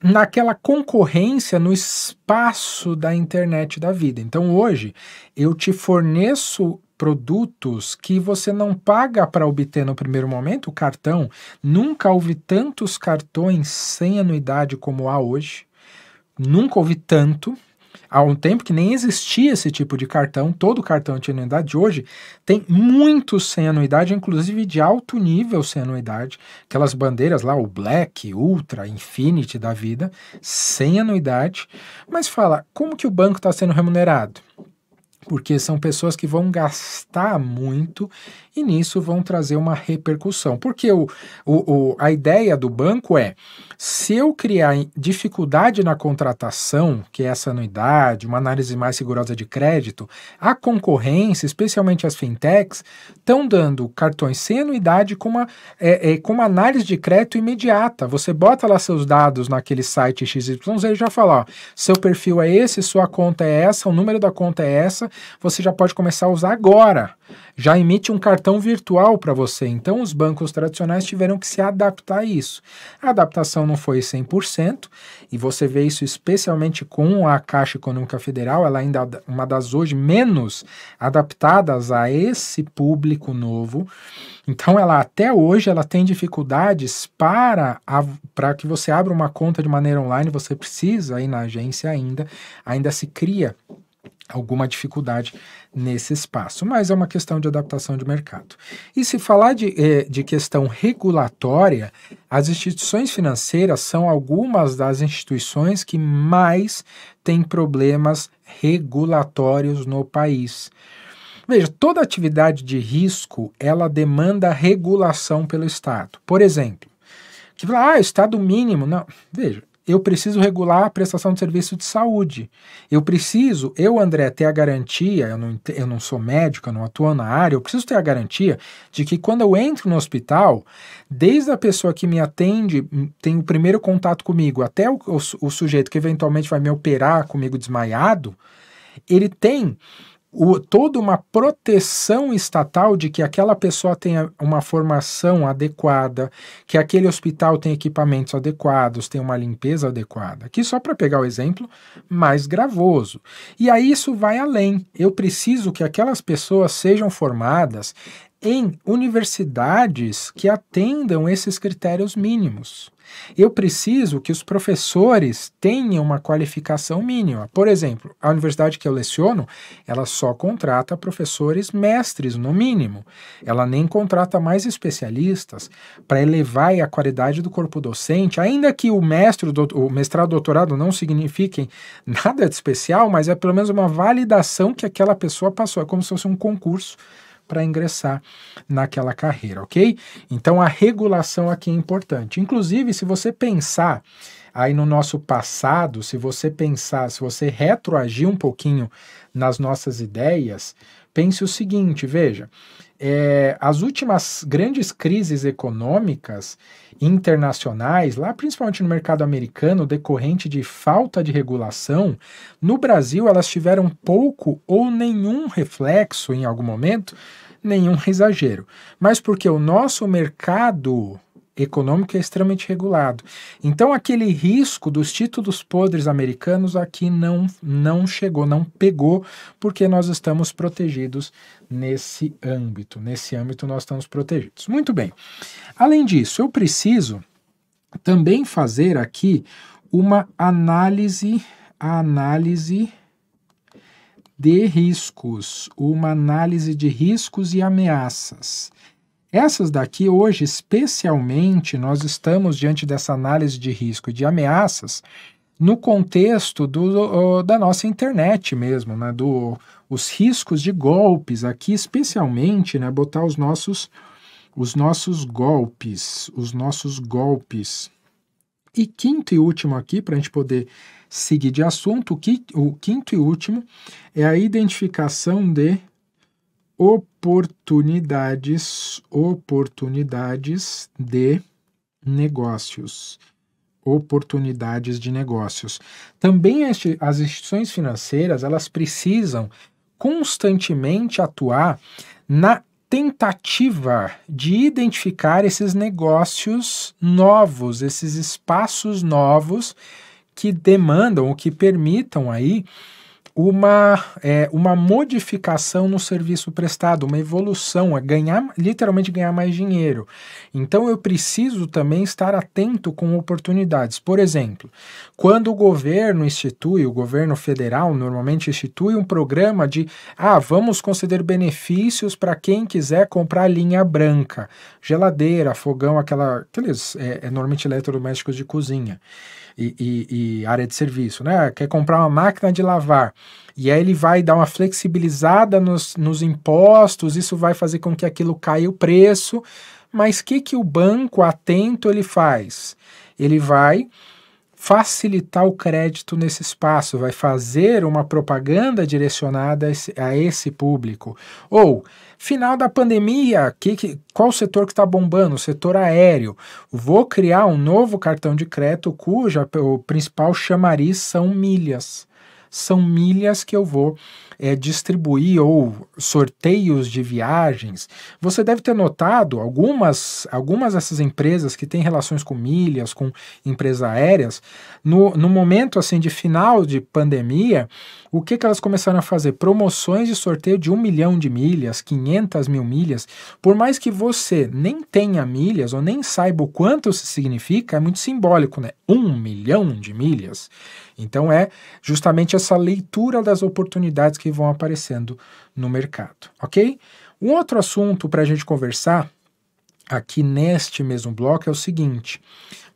A: naquela concorrência no espaço da internet da vida. Então hoje eu te forneço produtos que você não paga para obter no primeiro momento o cartão. Nunca houve tantos cartões sem anuidade como há hoje. Nunca houve tanto. Há um tempo que nem existia esse tipo de cartão, todo cartão tinha anuidade. De hoje tem muitos sem anuidade, inclusive de alto nível sem anuidade. Aquelas bandeiras lá, o Black, Ultra, Infinity da vida, sem anuidade. Mas fala, como que o banco está sendo remunerado? porque são pessoas que vão gastar muito e nisso vão trazer uma repercussão. Porque o, o, o, a ideia do banco é: se eu criar dificuldade na contratação, que é essa anuidade, uma análise mais rigorosa de crédito, a concorrência, especialmente as fintechs, estão dando cartões sem anuidade com uma, é, é, com uma análise de crédito imediata. Você bota lá seus dados naquele site XYZ e já fala: ó, seu perfil é esse, sua conta é essa, o número da conta é essa, você já pode começar a usar agora já emite um cartão virtual para você. Então, os bancos tradicionais tiveram que se adaptar a isso. A adaptação não foi 100%, e você vê isso especialmente com a Caixa Econômica Federal, ela ainda é uma das hoje menos adaptadas a esse público novo. Então, ela até hoje ela tem dificuldades para, a, para que você abra uma conta de maneira online, você precisa ir na agência ainda, ainda se cria alguma dificuldade nesse espaço, mas é uma questão de adaptação de mercado. E se falar de, eh, de questão regulatória, as instituições financeiras são algumas das instituições que mais têm problemas regulatórios no país. Veja, toda atividade de risco, ela demanda regulação pelo Estado. Por exemplo, que fala, ah, Estado mínimo. Não, veja, eu preciso regular a prestação de serviço de saúde. Eu preciso, eu, André, ter a garantia, eu não, eu não sou médico, eu não atuo na área, eu preciso ter a garantia de que quando eu entro no hospital, desde a pessoa que me atende, hum, tem o primeiro contato comigo, até o, o, o sujeito que eventualmente vai me operar comigo desmaiado, ele tem o, toda uma proteção estatal de que aquela pessoa tenha uma formação adequada, que aquele hospital tenha equipamentos adequados, tenha uma limpeza adequada. Aqui só para pegar o exemplo mais gravoso. E aí isso vai além. Eu preciso que aquelas pessoas sejam formadas em universidades que atendam esses critérios mínimos. Eu preciso que os professores tenham uma qualificação mínima. Por exemplo, a universidade que eu leciono, ela só contrata professores mestres, no mínimo. Ela nem contrata mais especialistas para elevar a qualidade do corpo docente, ainda que o mestre, o mestrado, doutorado não signifiquem nada de especial, mas é pelo menos uma validação que aquela pessoa passou, é como se fosse um concurso para ingressar naquela carreira, ok? Então a regulação aqui é importante. Inclusive, se você pensar aí no nosso passado, se você pensar, se você retroagir um pouquinho nas nossas ideias, pense o seguinte, veja, é, as últimas grandes crises econômicas internacionais, lá principalmente no mercado americano, decorrente de falta de regulação, no Brasil elas tiveram pouco ou nenhum reflexo em algum momento nenhum exagero, mas porque o nosso mercado econômico é extremamente regulado. Então aquele risco dos títulos podres americanos aqui não não chegou, não pegou, porque nós estamos protegidos nesse âmbito. Nesse âmbito nós estamos protegidos. Muito bem. Além disso, eu preciso também fazer aqui uma análise a análise de riscos, uma análise de riscos e ameaças. Essas daqui, hoje, especialmente, nós estamos diante dessa análise de risco e de ameaças no contexto do, da nossa internet mesmo, né? Do, os riscos de golpes aqui, especialmente, né? Botar os nossos, os nossos golpes, os nossos golpes. E quinto e último aqui, para a gente poder seguir de assunto, o, o quinto e último é a identificação de oportunidades, oportunidades de negócios oportunidades de negócios. Também as instituições financeiras, elas precisam constantemente atuar na tentativa de identificar esses negócios novos, esses espaços novos que demandam ou que permitam aí uma, é, uma modificação no serviço prestado, uma evolução, a é ganhar, literalmente ganhar mais dinheiro. Então eu preciso também estar atento com oportunidades. Por exemplo, quando o governo institui, o governo federal normalmente institui um programa de ah, vamos conceder benefícios para quem quiser comprar linha branca, geladeira, fogão, aquela, aqueles é, é normalmente eletrodomésticos de cozinha e, e, e área de serviço, né? Quer comprar uma máquina de lavar. E aí ele vai dar uma flexibilizada nos, nos impostos, isso vai fazer com que aquilo caia o preço. Mas o que, que o banco atento ele faz? Ele vai facilitar o crédito nesse espaço, vai fazer uma propaganda direcionada a esse, a esse público. Ou Final da pandemia, que, que, qual o setor que está bombando? O setor aéreo. Vou criar um novo cartão de crédito cuja o principal chamariz são milhas. São milhas que eu vou é, distribuir ou sorteios de viagens, você deve ter notado algumas, algumas dessas empresas que têm relações com milhas, com empresas aéreas, no, no momento assim de final de pandemia, o que, que elas começaram a fazer? Promoções de sorteio de um milhão de milhas, 500 mil milhas. Por mais que você nem tenha milhas ou nem saiba o quanto isso significa, é muito simbólico, né? Um milhão de milhas. Então é justamente essa leitura das oportunidades que vão aparecendo no mercado, ok? Um outro assunto para a gente conversar aqui neste mesmo bloco é o seguinte: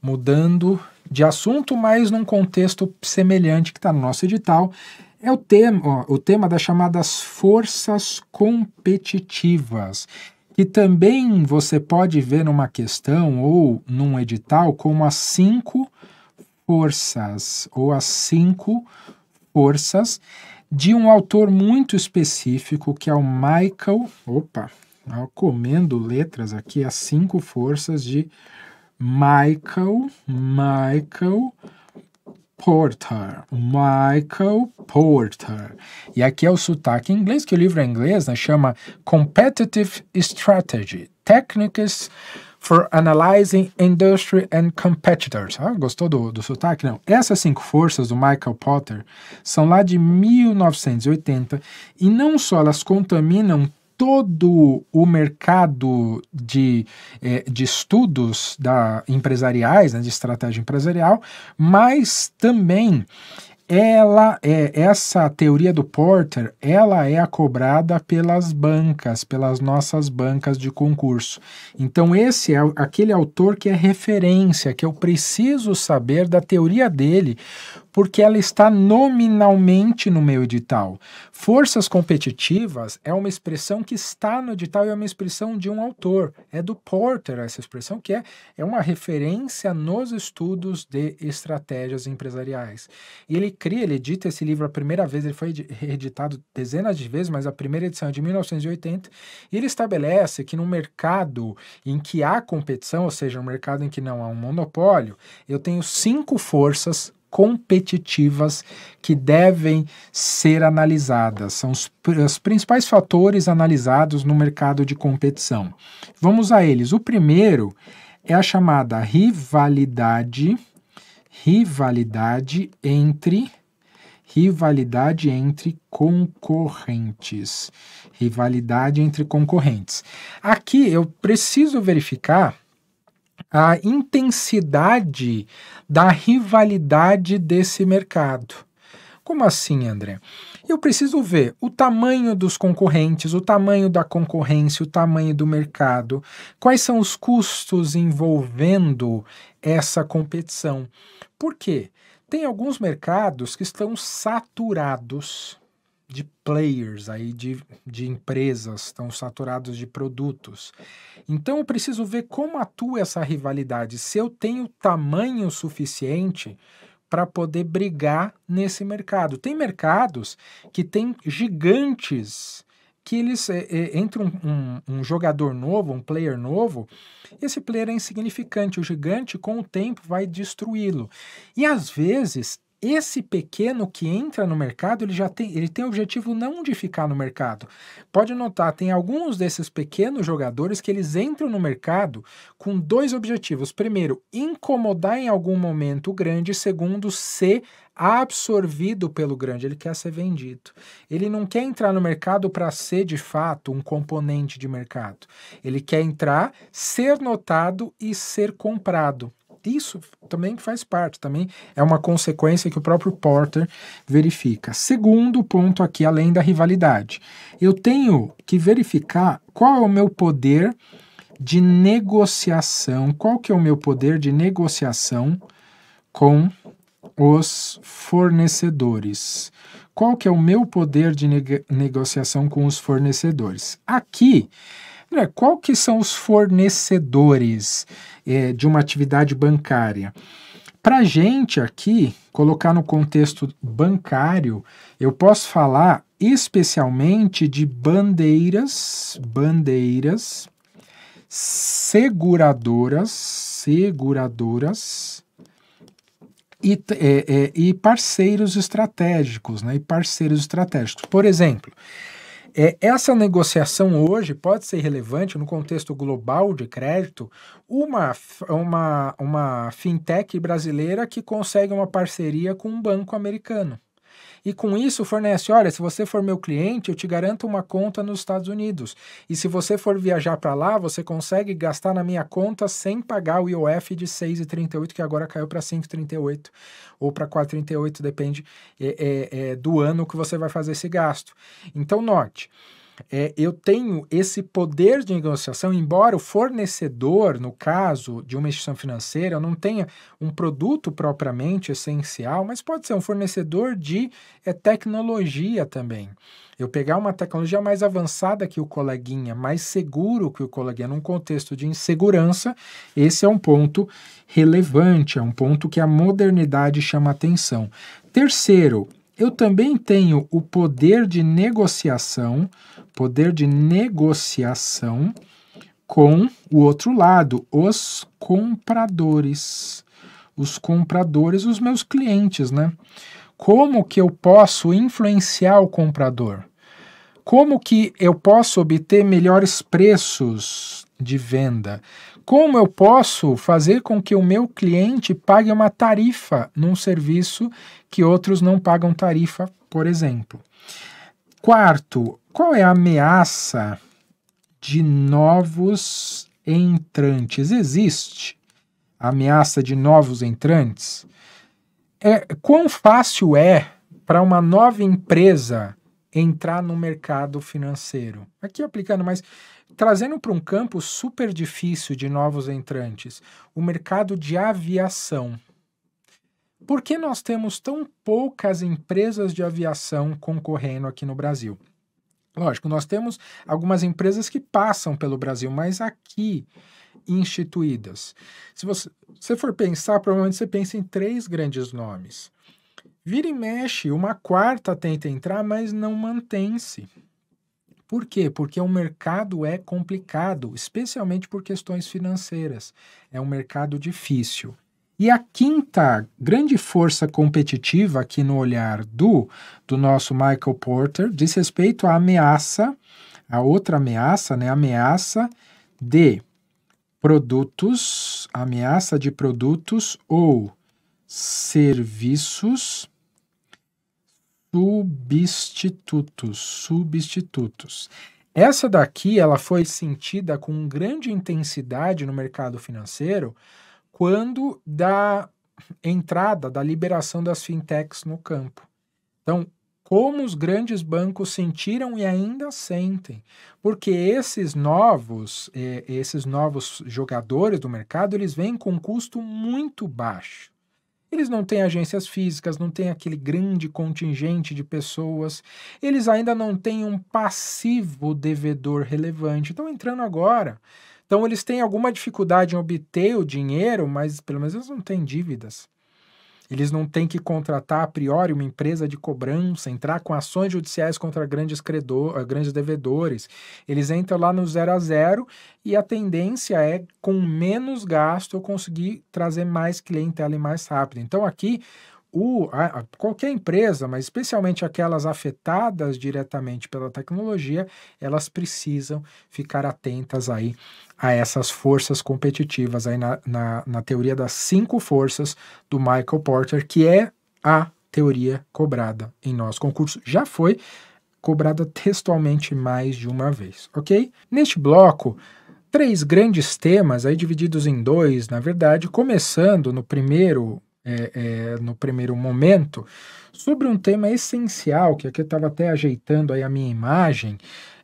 A: mudando de assunto, mas num contexto semelhante que está no nosso edital, é o tema, ó, o tema das chamadas forças competitivas, que também você pode ver numa questão ou num edital como as cinco forças, ou as cinco forças, de um autor muito específico, que é o Michael. Opa, tá comendo letras aqui, as cinco forças de Michael, Michael Porter, Michael Porter. E aqui é o sotaque em inglês, que o livro é em inglês, né? chama Competitive Strategy, Techniques for Analyzing Industry and Competitors. Ah, gostou do, do sotaque? Não. Essas cinco forças do Michael Potter são lá de 1980 e não só elas contaminam todo o mercado de, eh, de estudos da, empresariais, né, de estratégia empresarial, mas também ela é essa teoria do Porter, ela é cobrada pelas bancas, pelas nossas bancas de concurso. Então esse é aquele autor que é referência, que eu preciso saber da teoria dele, porque ela está nominalmente no meu edital. Forças competitivas é uma expressão que está no edital e é uma expressão de um autor. É do Porter essa expressão, que é, é uma referência nos estudos de estratégias empresariais. E ele cria, ele edita esse livro a primeira vez, ele foi reeditado dezenas de vezes, mas a primeira edição é de 1980, e ele estabelece que no mercado em que há competição, ou seja, um mercado em que não há um monopólio, eu tenho cinco forças competitivas que devem ser analisadas. São os, os, principais fatores analisados no mercado de competição. Vamos a eles. O primeiro é a chamada rivalidade, rivalidade entre rivalidade entre concorrentes. Rivalidade entre concorrentes. Aqui eu preciso verificar a intensidade da rivalidade desse mercado. Como assim, André? Eu preciso ver o tamanho dos concorrentes, o tamanho da concorrência, o tamanho do mercado, quais são os custos envolvendo essa competição. Por quê? Tem alguns mercados que estão saturados de players, aí de, de empresas, estão saturados de produtos. Então eu preciso ver como atua essa rivalidade, se eu tenho tamanho suficiente para poder brigar nesse mercado. Tem mercados que tem gigantes que eles é, é, um, um, um, jogador novo, um player novo, esse player é insignificante, o gigante com o tempo vai destruí-lo. E às vezes esse pequeno que entra no mercado, ele já tem, ele tem o objetivo não de ficar no mercado. Pode notar, tem alguns desses pequenos jogadores que eles entram no mercado com dois objetivos. Primeiro, incomodar em algum momento o grande, segundo, ser absorvido pelo grande, ele quer ser vendido. Ele não quer entrar no mercado para ser de fato um componente de mercado. Ele quer entrar, ser notado e ser comprado. Isso também faz parte, também é uma consequência que o próprio Porter verifica. Segundo ponto aqui, além da rivalidade, eu tenho que verificar qual é o meu poder de negociação, qual que é o meu poder de negociação com os fornecedores. Qual que é o meu poder de neg negociação com os fornecedores? Aqui André, qual que são os fornecedores é, de uma atividade bancária? Para a gente aqui, colocar no contexto bancário, eu posso falar especialmente de bandeiras, bandeiras, seguradoras, seguradoras e, é, é, e parceiros estratégicos, né? E parceiros estratégicos. Por exemplo, é, essa negociação hoje pode ser relevante no contexto global de crédito, uma, uma, uma fintech brasileira que consegue uma parceria com um banco americano e com isso fornece: olha, se você for meu cliente, eu te garanto uma conta nos Estados Unidos. E se você for viajar para lá, você consegue gastar na minha conta sem pagar o IOF de 6,38, que agora caiu para 5,38 ou para 4,38, depende é, é, é, do ano que você vai fazer esse gasto. Então, note é, eu tenho esse poder de negociação, embora o fornecedor, no caso de uma instituição financeira, não tenha um produto propriamente essencial, mas pode ser um fornecedor de é, tecnologia também. Eu pegar uma tecnologia mais avançada que o coleguinha, mais seguro que o coleguinha, num contexto de insegurança, esse é um ponto relevante, é um ponto que a modernidade chama atenção. Terceiro, eu também tenho o poder de negociação poder de negociação com o outro lado, os compradores. Os compradores, os meus clientes, né? Como que eu posso influenciar o comprador? Como que eu posso obter melhores preços de venda? Como eu posso fazer com que o meu cliente pague uma tarifa num serviço que outros não pagam tarifa, por exemplo? Quarto, qual é a ameaça de novos entrantes? Existe a ameaça de novos entrantes? É, quão fácil é para uma nova empresa entrar no mercado financeiro? Aqui aplicando, mas trazendo para um campo super difícil de novos entrantes, o mercado de aviação. Por que nós temos tão poucas empresas de aviação concorrendo aqui no Brasil? Lógico, nós temos algumas empresas que passam pelo Brasil, mas aqui instituídas. Se você, se for pensar, provavelmente você pensa em três grandes nomes. Vira e mexe, uma quarta tenta entrar, mas não mantém-se. Por quê? Porque o mercado é complicado, especialmente por questões financeiras. É um mercado difícil. E a quinta grande força competitiva aqui no olhar do, do nosso Michael Porter diz respeito à ameaça, a outra ameaça, né, ameaça de produtos, ameaça de produtos ou serviços substitutos, substitutos. Essa daqui, ela foi sentida com grande intensidade no mercado financeiro, quando da entrada, da liberação das fintechs no campo. Então, como os grandes bancos sentiram e ainda sentem, porque esses novos, eh, esses novos jogadores do mercado, eles vêm com um custo muito baixo. Eles não têm agências físicas, não têm aquele grande contingente de pessoas, eles ainda não têm um passivo devedor relevante. Estão entrando agora, então eles têm alguma dificuldade em obter o dinheiro, mas pelo menos eles não têm dívidas. Eles não têm que contratar a priori uma empresa de cobrança, entrar com ações judiciais contra grandes, credor, eh, grandes devedores. Eles entram lá no zero a zero e a tendência é, com menos gasto, eu conseguir trazer mais clientela e mais rápido. Então, aqui, o, a, a, qualquer empresa, mas especialmente aquelas afetadas diretamente pela tecnologia, elas precisam ficar atentas aí a essas forças competitivas aí na, na, na teoria das cinco forças do Michael Porter, que é a teoria cobrada em nosso concurso. Já foi cobrada textualmente mais de uma vez, ok? Neste bloco, três grandes temas aí divididos em dois, na verdade, começando no primeiro é, é, no primeiro momento, sobre um tema essencial, que aqui eu estava até ajeitando aí a minha imagem,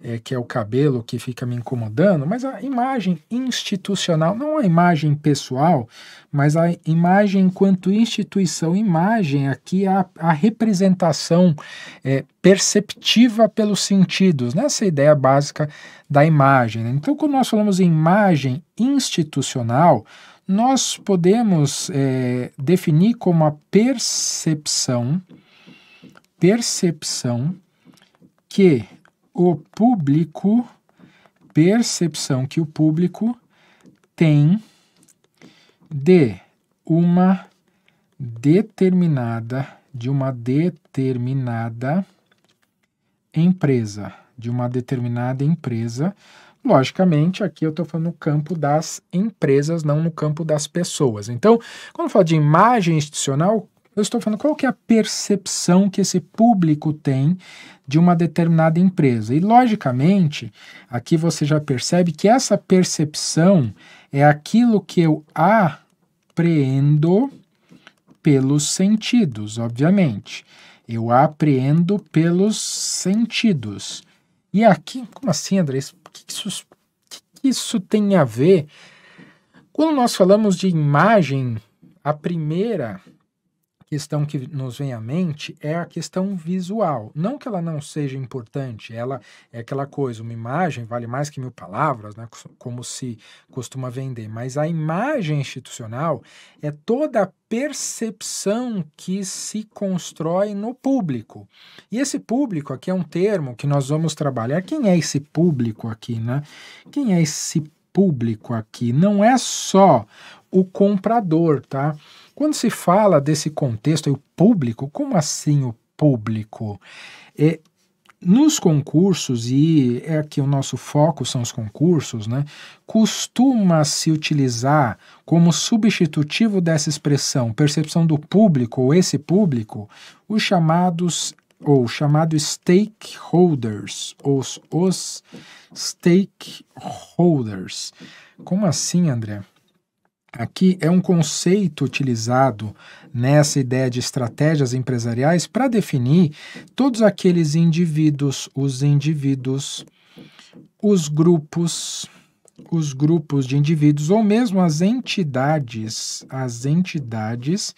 A: é, que é o cabelo que fica me incomodando, mas a imagem institucional, não a imagem pessoal, mas a imagem enquanto instituição, imagem aqui é a, a representação é, perceptiva pelos sentidos, né? É ideia básica da imagem. Né? Então, quando nós falamos em imagem institucional, nós podemos é, definir como a percepção, percepção que o público, percepção que o público tem de uma determinada, de uma determinada empresa, de uma determinada empresa Logicamente, aqui eu estou falando no campo das empresas, não no campo das pessoas. Então, quando eu falo de imagem institucional, eu estou falando qual que é a percepção que esse público tem de uma determinada empresa. E, logicamente, aqui você já percebe que essa percepção é aquilo que eu apreendo pelos sentidos, obviamente. Eu apreendo pelos sentidos. E aqui, como assim, André? Isso que, isso, que isso tem a ver? Quando nós falamos de imagem, a primeira questão que nos vem à mente é a questão visual. Não que ela não seja importante, ela é aquela coisa, uma imagem vale mais que mil palavras, né, como se costuma vender, mas a imagem institucional é toda a percepção que se constrói no público. E esse público aqui é um termo que nós vamos trabalhar. Quem é esse público aqui, né? Quem é esse público aqui? Não é só o comprador, tá? Quando se fala desse contexto, o público, como assim o público? É, nos concursos, e é que o nosso foco são os concursos, né, costuma se utilizar como substitutivo dessa expressão, percepção do público ou esse público, os chamados ou chamado stakeholders, os, os stakeholders. Como assim, André? aqui é um conceito utilizado nessa ideia de estratégias empresariais para definir todos aqueles indivíduos, os indivíduos, os grupos, os grupos de indivíduos ou mesmo as entidades, as entidades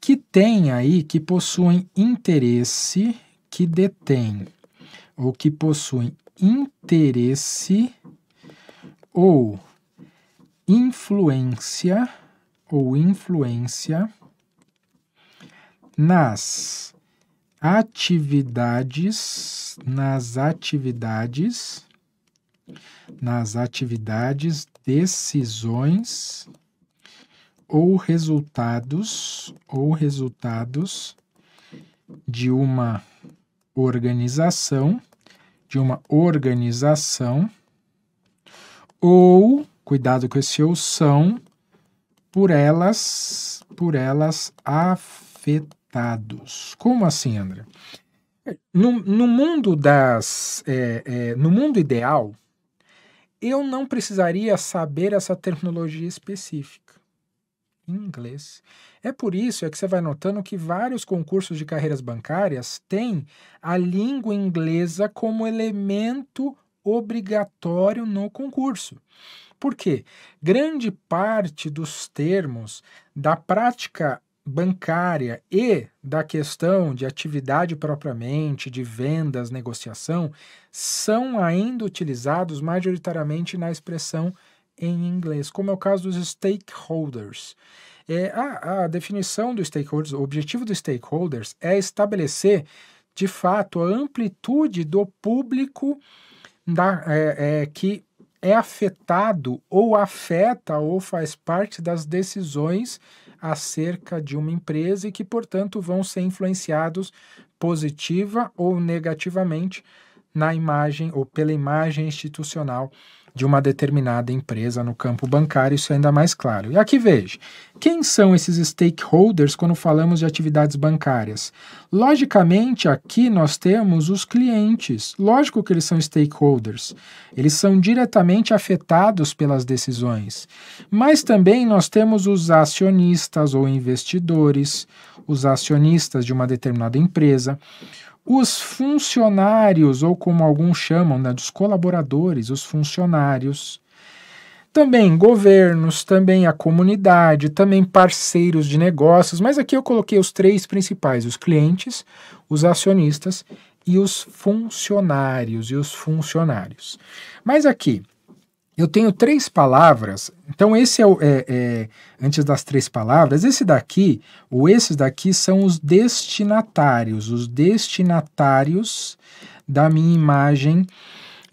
A: que têm aí, que possuem interesse, que detêm ou que possuem interesse ou influência ou influência nas atividades, nas atividades, nas atividades, decisões ou resultados ou resultados de uma organização, de uma organização ou cuidado com esse eu, são por elas, por elas afetados. Como assim, André? No, no mundo das, é, é, no mundo ideal, eu não precisaria saber essa terminologia específica em inglês. É por isso é que você vai notando que vários concursos de carreiras bancárias têm a língua inglesa como elemento obrigatório no concurso. Por quê? Grande parte dos termos da prática bancária e da questão de atividade propriamente, de vendas, negociação, são ainda utilizados majoritariamente na expressão em inglês, como é o caso dos stakeholders. É, a, a definição do stakeholders, o objetivo dos stakeholders é estabelecer, de fato, a amplitude do público da, é, é, que é afetado ou afeta ou faz parte das decisões acerca de uma empresa e que, portanto, vão ser influenciados positiva ou negativamente na imagem ou pela imagem institucional de uma determinada empresa no campo bancário, isso é ainda mais claro. E aqui veja, quem são esses stakeholders quando falamos de atividades bancárias? Logicamente, aqui nós temos os clientes. Lógico que eles são stakeholders. Eles são diretamente afetados pelas decisões. Mas também nós temos os acionistas ou investidores, os acionistas de uma determinada empresa, os funcionários, ou como alguns chamam, né, dos colaboradores, os funcionários, também governos, também a comunidade, também parceiros de negócios, mas aqui eu coloquei os três principais: os clientes, os acionistas e os funcionários e os funcionários. Mas aqui, eu tenho três palavras. Então, esse é o. É, é, antes das três palavras, esse daqui, ou esses daqui, são os destinatários, os destinatários da minha imagem.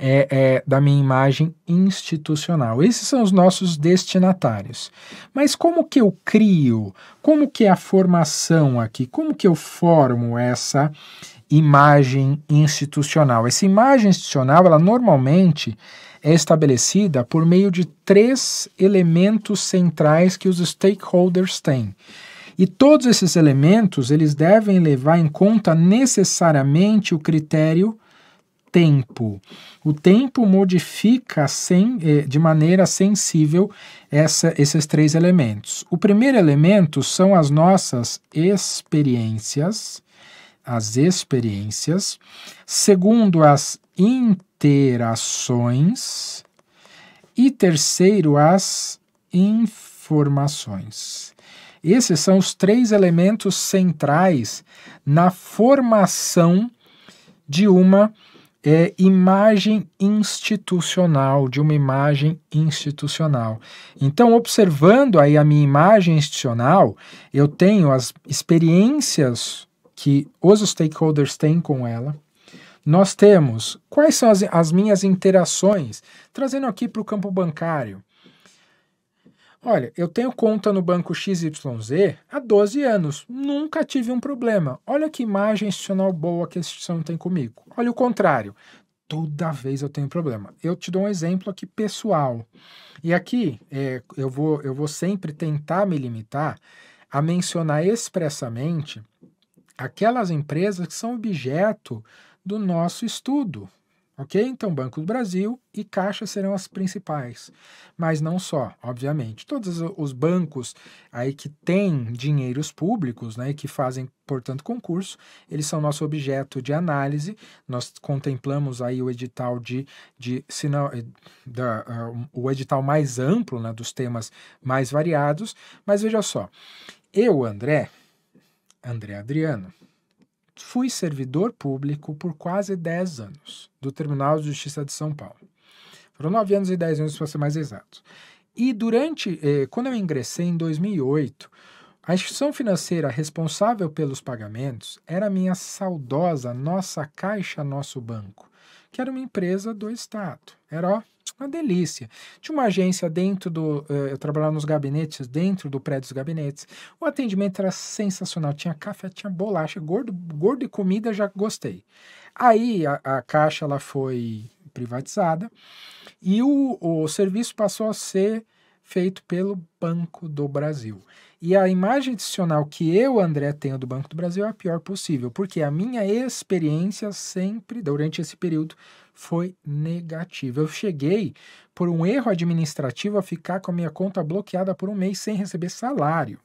A: É, é, da minha imagem institucional. Esses são os nossos destinatários. Mas como que eu crio? Como que é a formação aqui? Como que eu formo essa imagem institucional? Essa imagem institucional, ela normalmente é estabelecida por meio de três elementos centrais que os stakeholders têm. E todos esses elementos, eles devem levar em conta necessariamente o critério tempo. O tempo modifica sem, eh, de maneira sensível essa, esses três elementos. O primeiro elemento são as nossas experiências as experiências, segundo as interações e terceiro as informações. Esses são os três elementos centrais na formação de uma é, imagem institucional, de uma imagem institucional. Então, observando aí a minha imagem institucional, eu tenho as experiências que os stakeholders têm com ela. Nós temos quais são as, as minhas interações, trazendo aqui para o campo bancário. Olha, eu tenho conta no banco XYZ há 12 anos, nunca tive um problema. Olha que imagem institucional boa que a instituição tem comigo. Olha o contrário, toda vez eu tenho problema. Eu te dou um exemplo aqui pessoal. E aqui é, eu, vou, eu vou sempre tentar me limitar a mencionar expressamente aquelas empresas que são objeto do nosso estudo. Ok? Então, Banco do Brasil e Caixa serão as principais. Mas não só, obviamente. Todos os bancos aí que têm dinheiros públicos, né, que fazem, portanto, concurso, eles são nosso objeto de análise. Nós contemplamos aí o edital de, de sinal, eh, da, uh, o edital mais amplo, né, dos temas mais variados. Mas veja só, eu, André, André Adriano. Fui servidor público por quase 10 anos do Tribunal de Justiça de São Paulo. Foram 9 anos e 10 anos, para ser mais exato. E durante, eh, quando eu ingressei em 2008, a instituição financeira responsável pelos pagamentos era a minha saudosa Nossa Caixa Nosso Banco, que era uma empresa do Estado. Era ó, uma delícia. Tinha uma agência dentro do. Eh, eu trabalhava nos gabinetes, dentro do prédio dos gabinetes. O atendimento era sensacional. Tinha café, tinha bolacha, gordo, gordo e comida, já gostei. Aí a, a caixa ela foi privatizada e o, o serviço passou a ser feito pelo Banco do Brasil. E a imagem adicional que eu, André, tenho do Banco do Brasil é a pior possível, porque a minha experiência sempre, durante esse período, foi negativa. Eu cheguei, por um erro administrativo, a ficar com a minha conta bloqueada por um mês sem receber salário.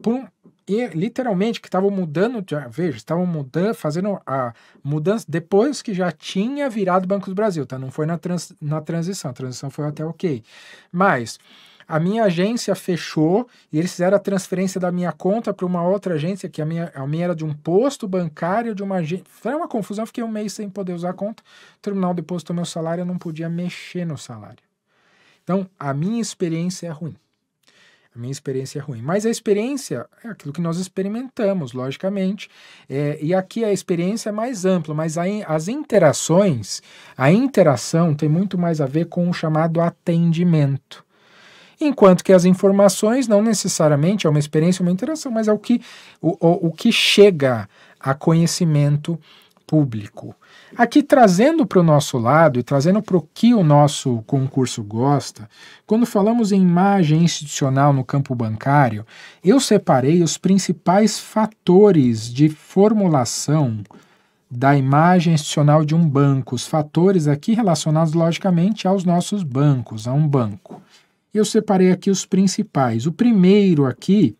A: Por um, e, literalmente, que estavam mudando, já, veja, estavam mudando, fazendo a mudança depois que já tinha virado Banco do Brasil, tá? Não foi na, trans, na transição, a transição foi até ok. Mas a minha agência fechou e eles fizeram a transferência da minha conta para uma outra agência, que a minha, a minha era de um posto bancário, de uma agência. Foi uma confusão, fiquei um mês sem poder usar a conta. O tribunal depositou meu salário, eu não podia mexer no salário. Então, a minha experiência é ruim. A minha experiência é ruim. Mas a experiência é aquilo que nós experimentamos, logicamente. É, e aqui a experiência é mais ampla, mas a, as interações, a interação tem muito mais a ver com o chamado atendimento enquanto que as informações não necessariamente é uma experiência, uma interação, mas é o que, o, o, o que chega a conhecimento público. Aqui trazendo para o nosso lado e trazendo para o que o nosso concurso gosta, quando falamos em imagem institucional no campo bancário, eu separei os principais fatores de formulação da imagem institucional de um banco, os fatores aqui relacionados logicamente aos nossos bancos, a um banco. Eu separei aqui os principais. O primeiro aqui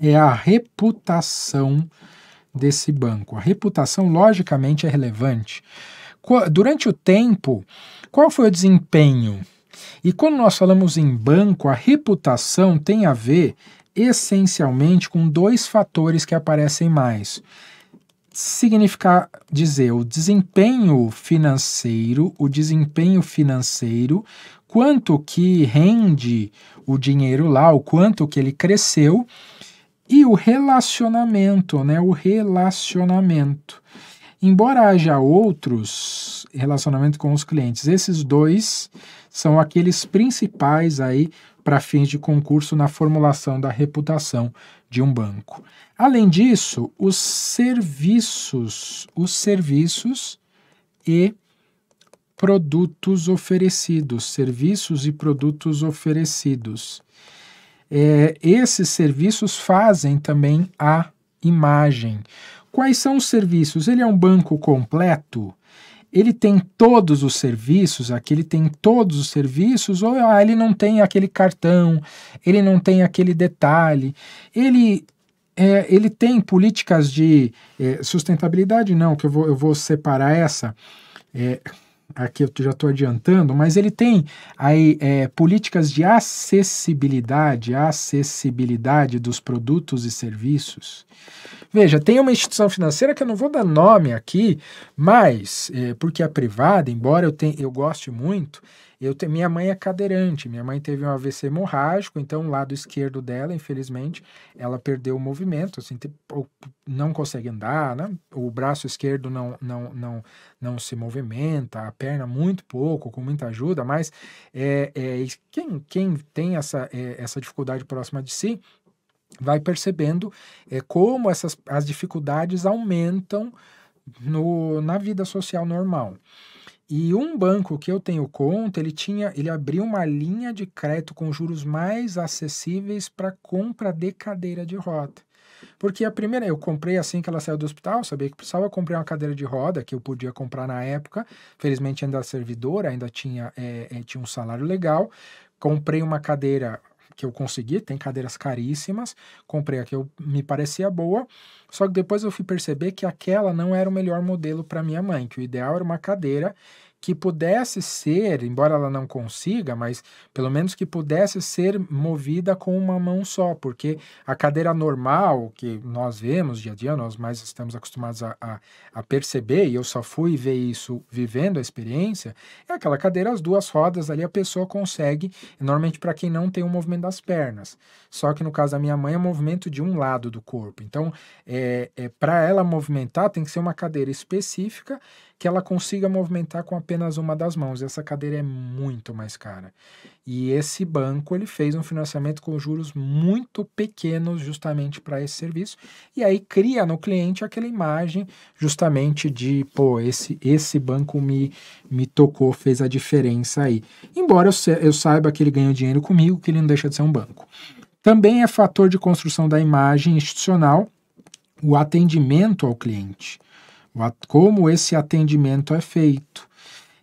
A: é a reputação desse banco. A reputação, logicamente, é relevante. Durante o tempo, qual foi o desempenho? E quando nós falamos em banco, a reputação tem a ver essencialmente com dois fatores que aparecem mais. Significar dizer o desempenho financeiro, o desempenho financeiro, quanto que rende o dinheiro lá, o quanto que ele cresceu e o relacionamento, né? O relacionamento. Embora haja outros relacionamento com os clientes, esses dois são aqueles principais aí para fins de concurso na formulação da reputação de um banco. Além disso, os serviços, os serviços e produtos oferecidos, serviços e produtos oferecidos. É, esses serviços fazem também a imagem. Quais são os serviços? Ele é um banco completo? Ele tem todos os serviços, aqui ele tem todos os serviços, ou ah, ele não tem aquele cartão, ele não tem aquele detalhe, ele é, ele tem políticas de é, sustentabilidade, não, que eu vou, eu vou separar essa. É, aqui eu já estou adiantando, mas ele tem aí é, políticas de acessibilidade, acessibilidade dos produtos e serviços. Veja, tem uma instituição financeira que eu não vou dar nome aqui, mas é, porque é privada, embora eu, tenha, eu goste muito, eu te, minha mãe é cadeirante, minha mãe teve um AVC hemorrágico, então o lado esquerdo dela, infelizmente, ela perdeu o movimento, assim, não consegue andar, né? o braço esquerdo não, não, não, não se movimenta, a perna muito pouco, com muita ajuda, mas é, é quem, quem tem essa, é, essa dificuldade próxima de si vai percebendo é, como essas, as dificuldades aumentam no, na vida social normal. E um banco que eu tenho conta, ele tinha, ele abriu uma linha de crédito com juros mais acessíveis para compra de cadeira de roda. Porque a primeira, eu comprei assim que ela saiu do hospital, sabia que precisava comprar uma cadeira de roda, que eu podia comprar na época. Felizmente ainda era servidora, ainda tinha, é, tinha um salário legal. Comprei uma cadeira que eu consegui, tem cadeiras caríssimas, comprei a que eu, me parecia boa, só que depois eu fui perceber que aquela não era o melhor modelo para minha mãe, que o ideal era uma cadeira que pudesse ser, embora ela não consiga, mas pelo menos que pudesse ser movida com uma mão só, porque a cadeira normal que nós vemos dia a dia, nós mais estamos acostumados a, a, a perceber, e eu só fui ver isso vivendo a experiência, é aquela cadeira, as duas rodas ali, a pessoa consegue, normalmente para quem não tem o um movimento das pernas. Só que no caso da minha mãe é o movimento de um lado do corpo. Então, é, é para ela movimentar, tem que ser uma cadeira específica que ela consiga movimentar com apenas uma das mãos. Essa cadeira é muito mais cara. E esse banco ele fez um financiamento com juros muito pequenos justamente para esse serviço. E aí cria no cliente aquela imagem justamente de, pô, esse, esse banco me, me tocou, fez a diferença aí. Embora eu, eu saiba que ele ganhou dinheiro comigo, que ele não deixa de ser um banco. Também é fator de construção da imagem institucional o atendimento ao cliente como esse atendimento é feito.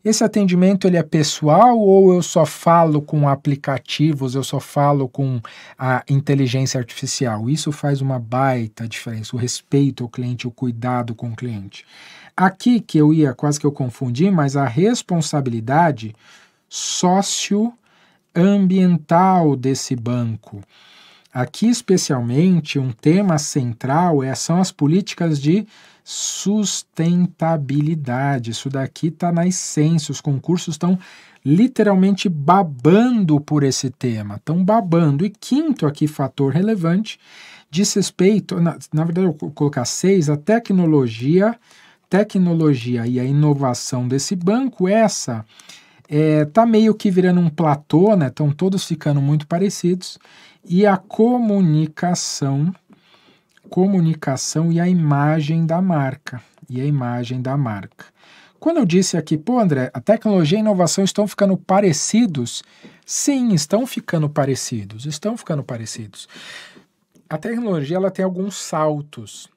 A: Esse atendimento ele é pessoal ou eu só falo com aplicativos, eu só falo com a inteligência artificial? Isso faz uma baita diferença, o respeito ao cliente, o cuidado com o cliente. Aqui que eu ia, quase que eu confundi, mas a responsabilidade socioambiental desse banco. Aqui, especialmente, um tema central é, são as políticas de sustentabilidade. Isso daqui está na essência, os concursos estão literalmente babando por esse tema, estão babando. E quinto aqui fator relevante diz respeito, na, na verdade eu vou colocar seis, a tecnologia, tecnologia e a inovação desse banco, essa é, tá meio que virando um platô, né? Estão todos ficando muito parecidos. E a comunicação comunicação e a imagem da marca. E a imagem da marca. Quando eu disse aqui, pô, André, a tecnologia e a inovação estão ficando parecidos. Sim, estão ficando parecidos, estão ficando parecidos. A tecnologia ela tem alguns saltos.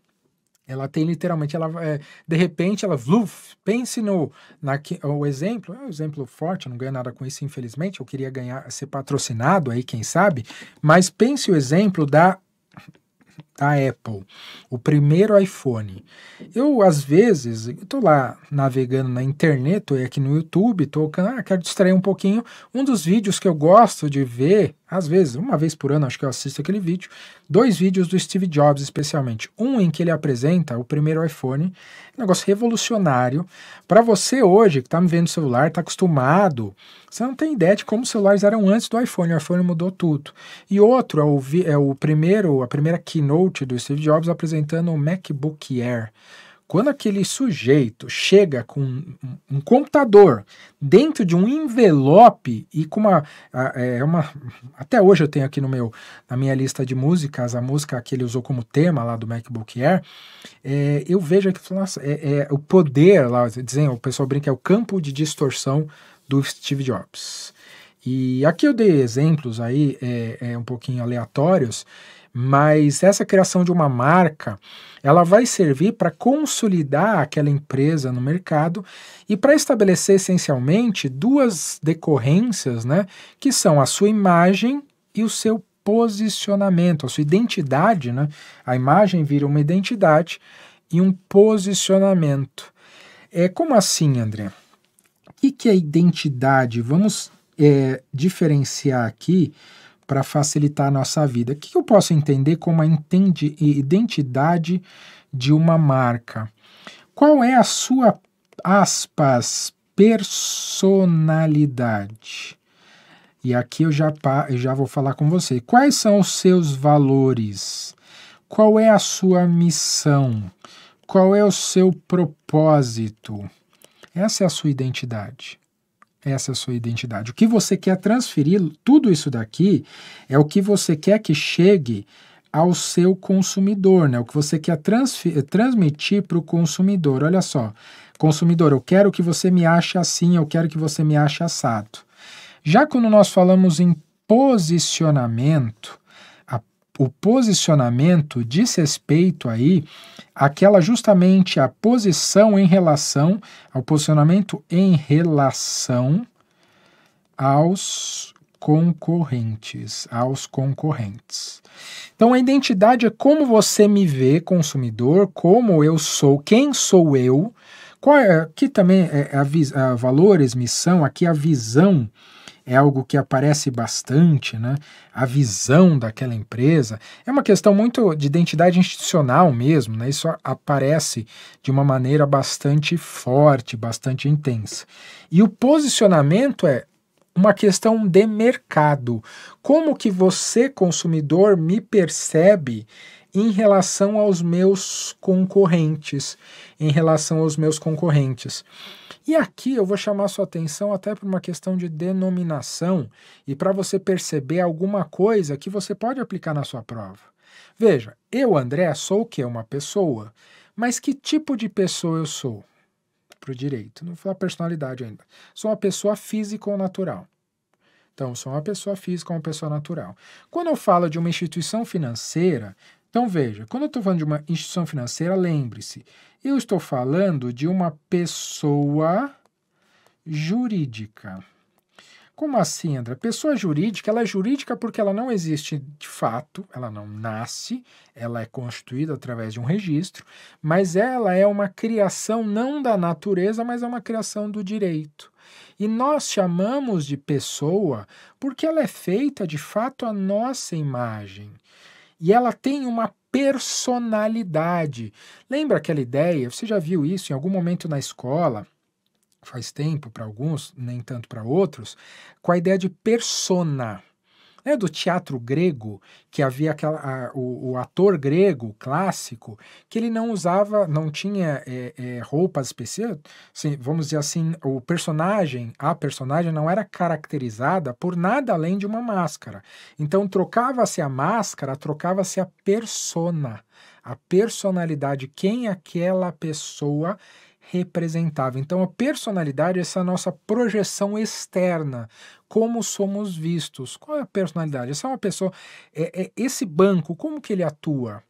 A: Ela tem literalmente, ela é, de repente, ela vluf, pense no na, o exemplo, é um exemplo forte, não ganho nada com isso, infelizmente. Eu queria ganhar, ser patrocinado aí, quem sabe, mas pense o exemplo da da Apple, o primeiro iPhone. Eu, às vezes, estou lá navegando na internet, estou aqui no YouTube, estou, ah, quero distrair um pouquinho. Um dos vídeos que eu gosto de ver, às vezes, uma vez por ano, acho que eu assisto aquele vídeo, dois vídeos do Steve Jobs, especialmente. Um em que ele apresenta o primeiro iPhone, negócio revolucionário. Para você hoje, que está me vendo no celular, está acostumado, você não tem ideia de como os celulares eram antes do iPhone, o iPhone mudou tudo. E outro é o, é o primeiro, a primeira keynote do Steve Jobs apresentando o MacBook Air. Quando aquele sujeito chega com um, um computador dentro de um envelope e com uma, é, é uma. Até hoje eu tenho aqui no meu, na minha lista de músicas a música que ele usou como tema lá do MacBook Air. É, eu vejo aqui nossa, é, é, o poder lá, dizem, o pessoal brinca, é o campo de distorção do Steve Jobs. E aqui eu dei exemplos aí é, é um pouquinho aleatórios mas essa criação de uma marca, ela vai servir para consolidar aquela empresa no mercado e para estabelecer essencialmente duas decorrências, né, que são a sua imagem e o seu posicionamento, a sua identidade, né? A imagem vira uma identidade e um posicionamento. É como assim, André? O que, que é identidade? Vamos é, diferenciar aqui para facilitar a nossa vida. O que eu posso entender como a identidade de uma marca? Qual é a sua, aspas, personalidade? E aqui eu já, eu já vou falar com você. Quais são os seus valores? Qual é a sua missão? Qual é o seu propósito? Essa é a sua identidade essa é sua identidade. O que você quer transferir, tudo isso daqui é o que você quer que chegue ao seu consumidor, né? O que você quer eh, transmitir para o consumidor. Olha só, consumidor, eu quero que você me ache assim, eu quero que você me ache assado. Já quando nós falamos em posicionamento, o posicionamento diz respeito aí àquela justamente a posição em relação, ao posicionamento em relação aos concorrentes, aos concorrentes. Então a identidade é como você me vê, consumidor, como eu sou, quem sou eu, qual é, que também é, é a, a valores, missão, aqui a visão é algo que aparece bastante, né? A visão daquela empresa é uma questão muito de identidade institucional mesmo, né? Isso aparece de uma maneira bastante forte, bastante intensa. E o posicionamento é uma questão de mercado. Como que você, consumidor, me percebe em relação aos meus concorrentes, em relação aos meus concorrentes. E aqui eu vou chamar sua atenção até para uma questão de denominação e para você perceber alguma coisa que você pode aplicar na sua prova. Veja, eu, André, sou o quê? Uma pessoa. Mas que tipo de pessoa eu sou? Para o direito, não falar personalidade ainda. Sou uma pessoa física ou natural. Então, sou uma pessoa física ou uma pessoa natural. Quando eu falo de uma instituição financeira, então veja, quando eu estou falando de uma instituição financeira, lembre-se, eu estou falando de uma pessoa jurídica. Como assim, André? Pessoa jurídica, ela é jurídica porque ela não existe de fato, ela não nasce, ela é constituída através de um registro, mas ela é uma criação não da natureza, mas é uma criação do direito. E nós chamamos de pessoa porque ela é feita de fato à nossa imagem e ela tem uma personalidade. Lembra aquela ideia? Você já viu isso em algum momento na escola? Faz tempo para alguns, nem tanto para outros, com a ideia de persona. É do teatro grego, que havia aquela, a, o, o, ator grego clássico, que ele não usava, não tinha é, é, roupas especiais. Assim, vamos dizer assim, o personagem, a personagem não era caracterizada por nada além de uma máscara. Então trocava-se a máscara, trocava-se a persona, a personalidade, quem aquela pessoa representava. Então, a personalidade é essa nossa projeção externa, como somos vistos. Qual é a personalidade? Essa é uma pessoa. É, é, esse banco, como que ele atua?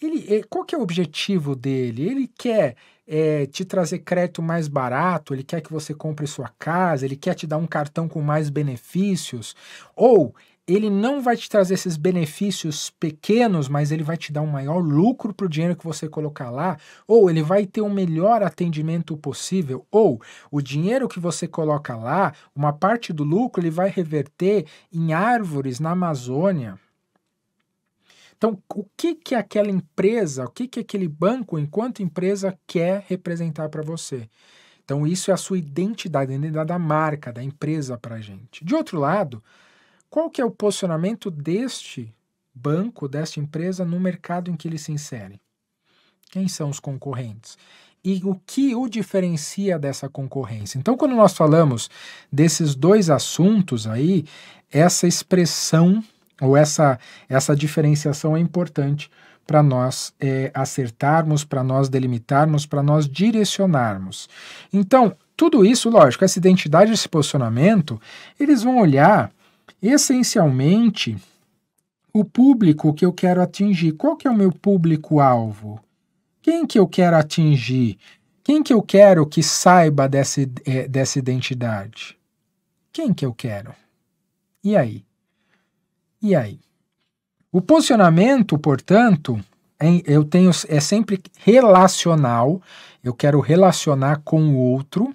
A: Ele, é, qual que é o objetivo dele? Ele quer é, te trazer crédito mais barato, ele quer que você compre sua casa, ele quer te dar um cartão com mais benefícios, ou ele não vai te trazer esses benefícios pequenos, mas ele vai te dar um maior lucro para o dinheiro que você colocar lá, ou ele vai ter o um melhor atendimento possível, ou o dinheiro que você coloca lá, uma parte do lucro ele vai reverter em árvores na Amazônia. Então, o que, que aquela empresa, o que, que aquele banco, enquanto empresa, quer representar para você? Então, isso é a sua identidade, a identidade da marca, da empresa para a gente. De outro lado, qual que é o posicionamento deste banco, desta empresa, no mercado em que ele se insere? Quem são os concorrentes? E o que o diferencia dessa concorrência? Então, quando nós falamos desses dois assuntos aí, essa expressão ou essa, essa diferenciação é importante para nós é, acertarmos, para nós delimitarmos, para nós direcionarmos. Então, tudo isso, lógico, essa identidade, esse posicionamento, eles vão olhar Essencialmente, o público que eu quero atingir. Qual que é o meu público-alvo? Quem que eu quero atingir? Quem que eu quero que saiba dessa, eh, dessa identidade? Quem que eu quero? E aí? E aí? O posicionamento, portanto, é eu tenho é sempre relacional, eu quero relacionar com o outro.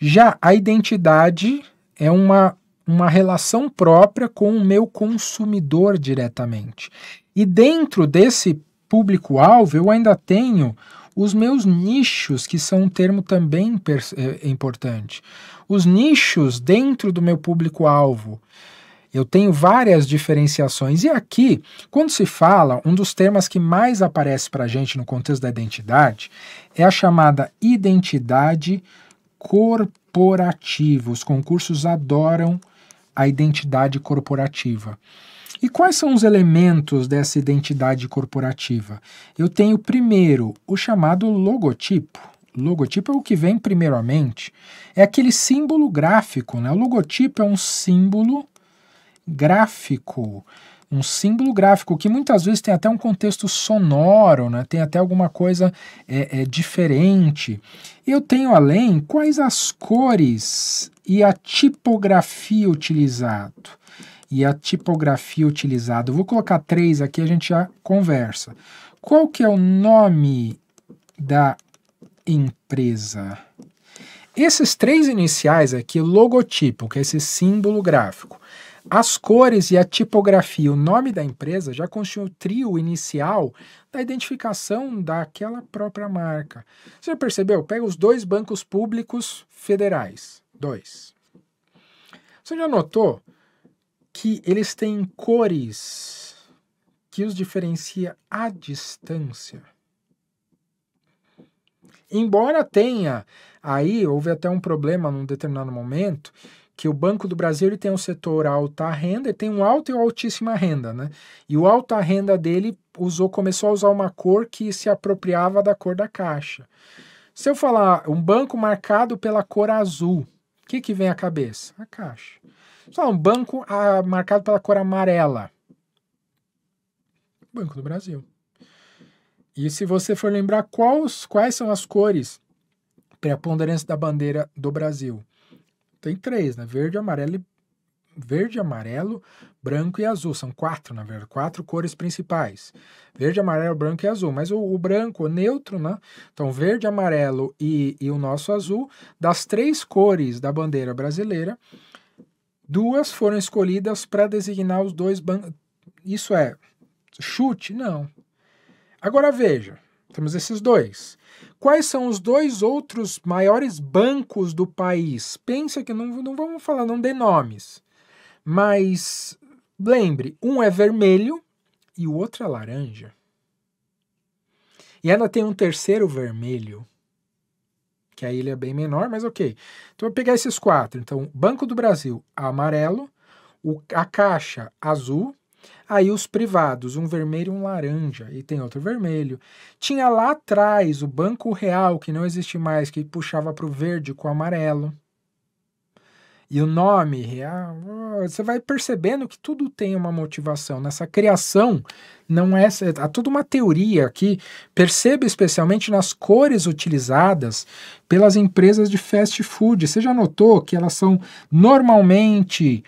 A: Já a identidade é uma uma relação própria com o meu consumidor diretamente. E dentro desse público-alvo, eu ainda tenho os meus nichos, que são um termo também é, importante. Os nichos dentro do meu público-alvo. Eu tenho várias diferenciações. E aqui, quando se fala, um dos temas que mais aparece para a gente no contexto da identidade é a chamada identidade corporativa. Os concursos adoram a identidade corporativa. E quais são os elementos dessa identidade corporativa? Eu tenho primeiro o chamado logotipo. Logotipo é o que vem primeiramente, é aquele símbolo gráfico, né? O logotipo é um símbolo gráfico um símbolo gráfico que muitas vezes tem até um contexto sonoro, né? tem até alguma coisa é, é, diferente. Eu tenho além quais as cores e a tipografia utilizado. E a tipografia utilizada. Vou colocar três aqui, a gente já conversa. Qual que é o nome da empresa? Esses três iniciais aqui, logotipo, que é esse símbolo gráfico, as cores e a tipografia, o nome da empresa, já constituem o trio inicial da identificação daquela própria marca. Você percebeu? Pega os dois bancos públicos federais. Dois. Você já notou que eles têm cores que os diferencia à distância? Embora tenha aí, houve até um problema num determinado momento, que o Banco do Brasil ele tem um setor alta renda, e tem um alto e altíssima renda, né? E o alta renda dele usou, começou a usar uma cor que se apropriava da cor da caixa. Se eu falar um banco marcado pela cor azul, o que, que vem à cabeça? A caixa. Só um banco ah, marcado pela cor amarela. Banco do Brasil. E se você for lembrar quais, quais são as cores preponderantes da bandeira do Brasil, tem três, né? Verde, amarelo e verde, amarelo, branco e azul. São quatro, na verdade, quatro cores principais. Verde, amarelo, branco e azul. Mas o, o branco, o neutro, né? Então, verde, amarelo e, e o nosso azul, das três cores da bandeira brasileira, duas foram escolhidas para designar os dois bancos. Isso é chute? Não. Agora veja. Temos esses dois. Quais são os dois outros maiores bancos do país? Pensa que não, não vamos falar, não dê nomes. Mas lembre, um é vermelho e o outro é laranja. E ainda tem um terceiro vermelho, que aí ele é bem menor, mas ok. Então eu vou pegar esses quatro. Então, Banco do Brasil, amarelo, o, a Caixa, azul, Aí os privados, um vermelho e um laranja, e tem outro vermelho. Tinha lá atrás o Banco Real, que não existe mais, que puxava para o verde com o amarelo. E o nome real, oh, você vai percebendo que tudo tem uma motivação. Nessa criação, não é. Há toda uma teoria aqui. Perceba especialmente nas cores utilizadas pelas empresas de fast food. Você já notou que elas são normalmente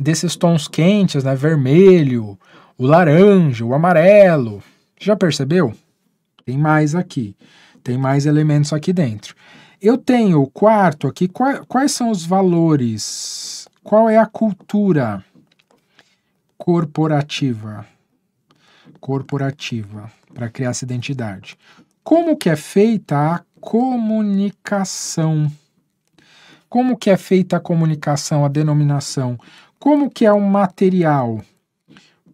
A: desses tons quentes, né? Vermelho, o laranja, o amarelo. Já percebeu? Tem mais aqui. Tem mais elementos aqui dentro. Eu tenho o quarto aqui. Quais, são os valores? Qual é a cultura corporativa? Corporativa, para criar essa identidade. Como que é feita a comunicação? Como que é feita a comunicação, a denominação? Como que é o material?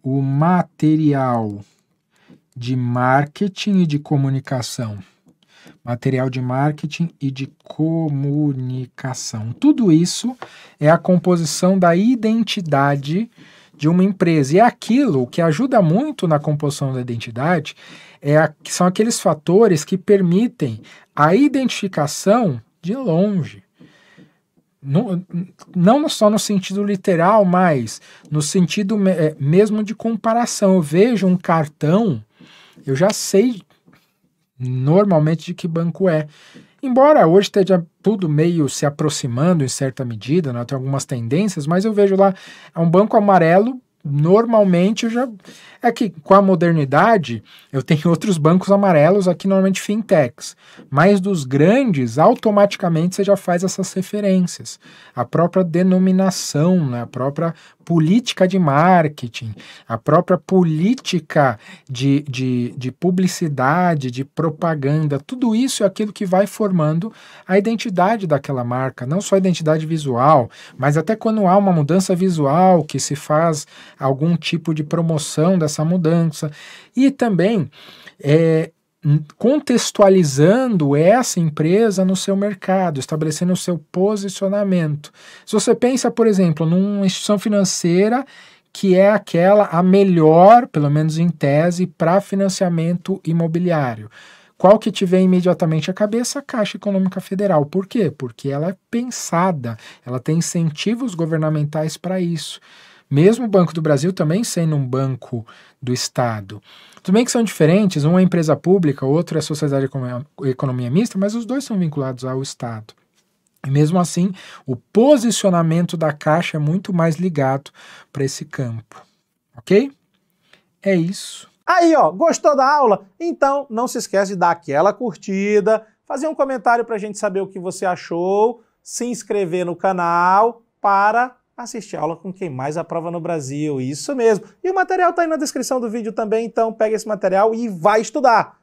A: O material de marketing e de comunicação. Material de marketing e de comunicação. Tudo isso é a composição da identidade de uma empresa. E é aquilo que ajuda muito na composição da identidade é a, são aqueles fatores que permitem a identificação de longe não, não só no sentido literal, mas no sentido é, mesmo de comparação. Eu vejo um cartão, eu já sei normalmente de que banco é. Embora hoje esteja tudo meio se aproximando em certa medida, né? tem algumas tendências, mas eu vejo lá é um banco amarelo normalmente eu já. É que com a modernidade, eu tenho outros bancos amarelos aqui, normalmente fintechs. Mas dos grandes, automaticamente você já faz essas referências. A própria denominação, né? a própria política de marketing, a própria política de, de, de publicidade, de propaganda, tudo isso é aquilo que vai formando a identidade daquela marca, não só a identidade visual, mas até quando há uma mudança visual que se faz algum tipo de promoção dessa mudança. E também é, contextualizando essa empresa no seu mercado, estabelecendo o seu posicionamento. Se você pensa, por exemplo, numa instituição financeira que é aquela a melhor, pelo menos em tese, para financiamento imobiliário. Qual que te vem imediatamente à cabeça? A Caixa Econômica Federal. Por quê? Porque ela é pensada, ela tem incentivos governamentais para isso. Mesmo o Banco do Brasil também sendo um banco do Estado. Tudo bem que são diferentes, uma é empresa pública, outro é sociedade economia, economia mista, mas os dois são vinculados ao Estado. E mesmo assim, o posicionamento da Caixa é muito mais ligado para esse campo. Ok? É isso. Aí, ó, gostou da aula? Então, não se esquece de dar aquela curtida, fazer um comentário para a gente saber o que você achou, se inscrever no canal para assistir aula com quem mais aprova no Brasil. Isso mesmo. E o material está aí na descrição do vídeo também, então pega esse material e vai estudar.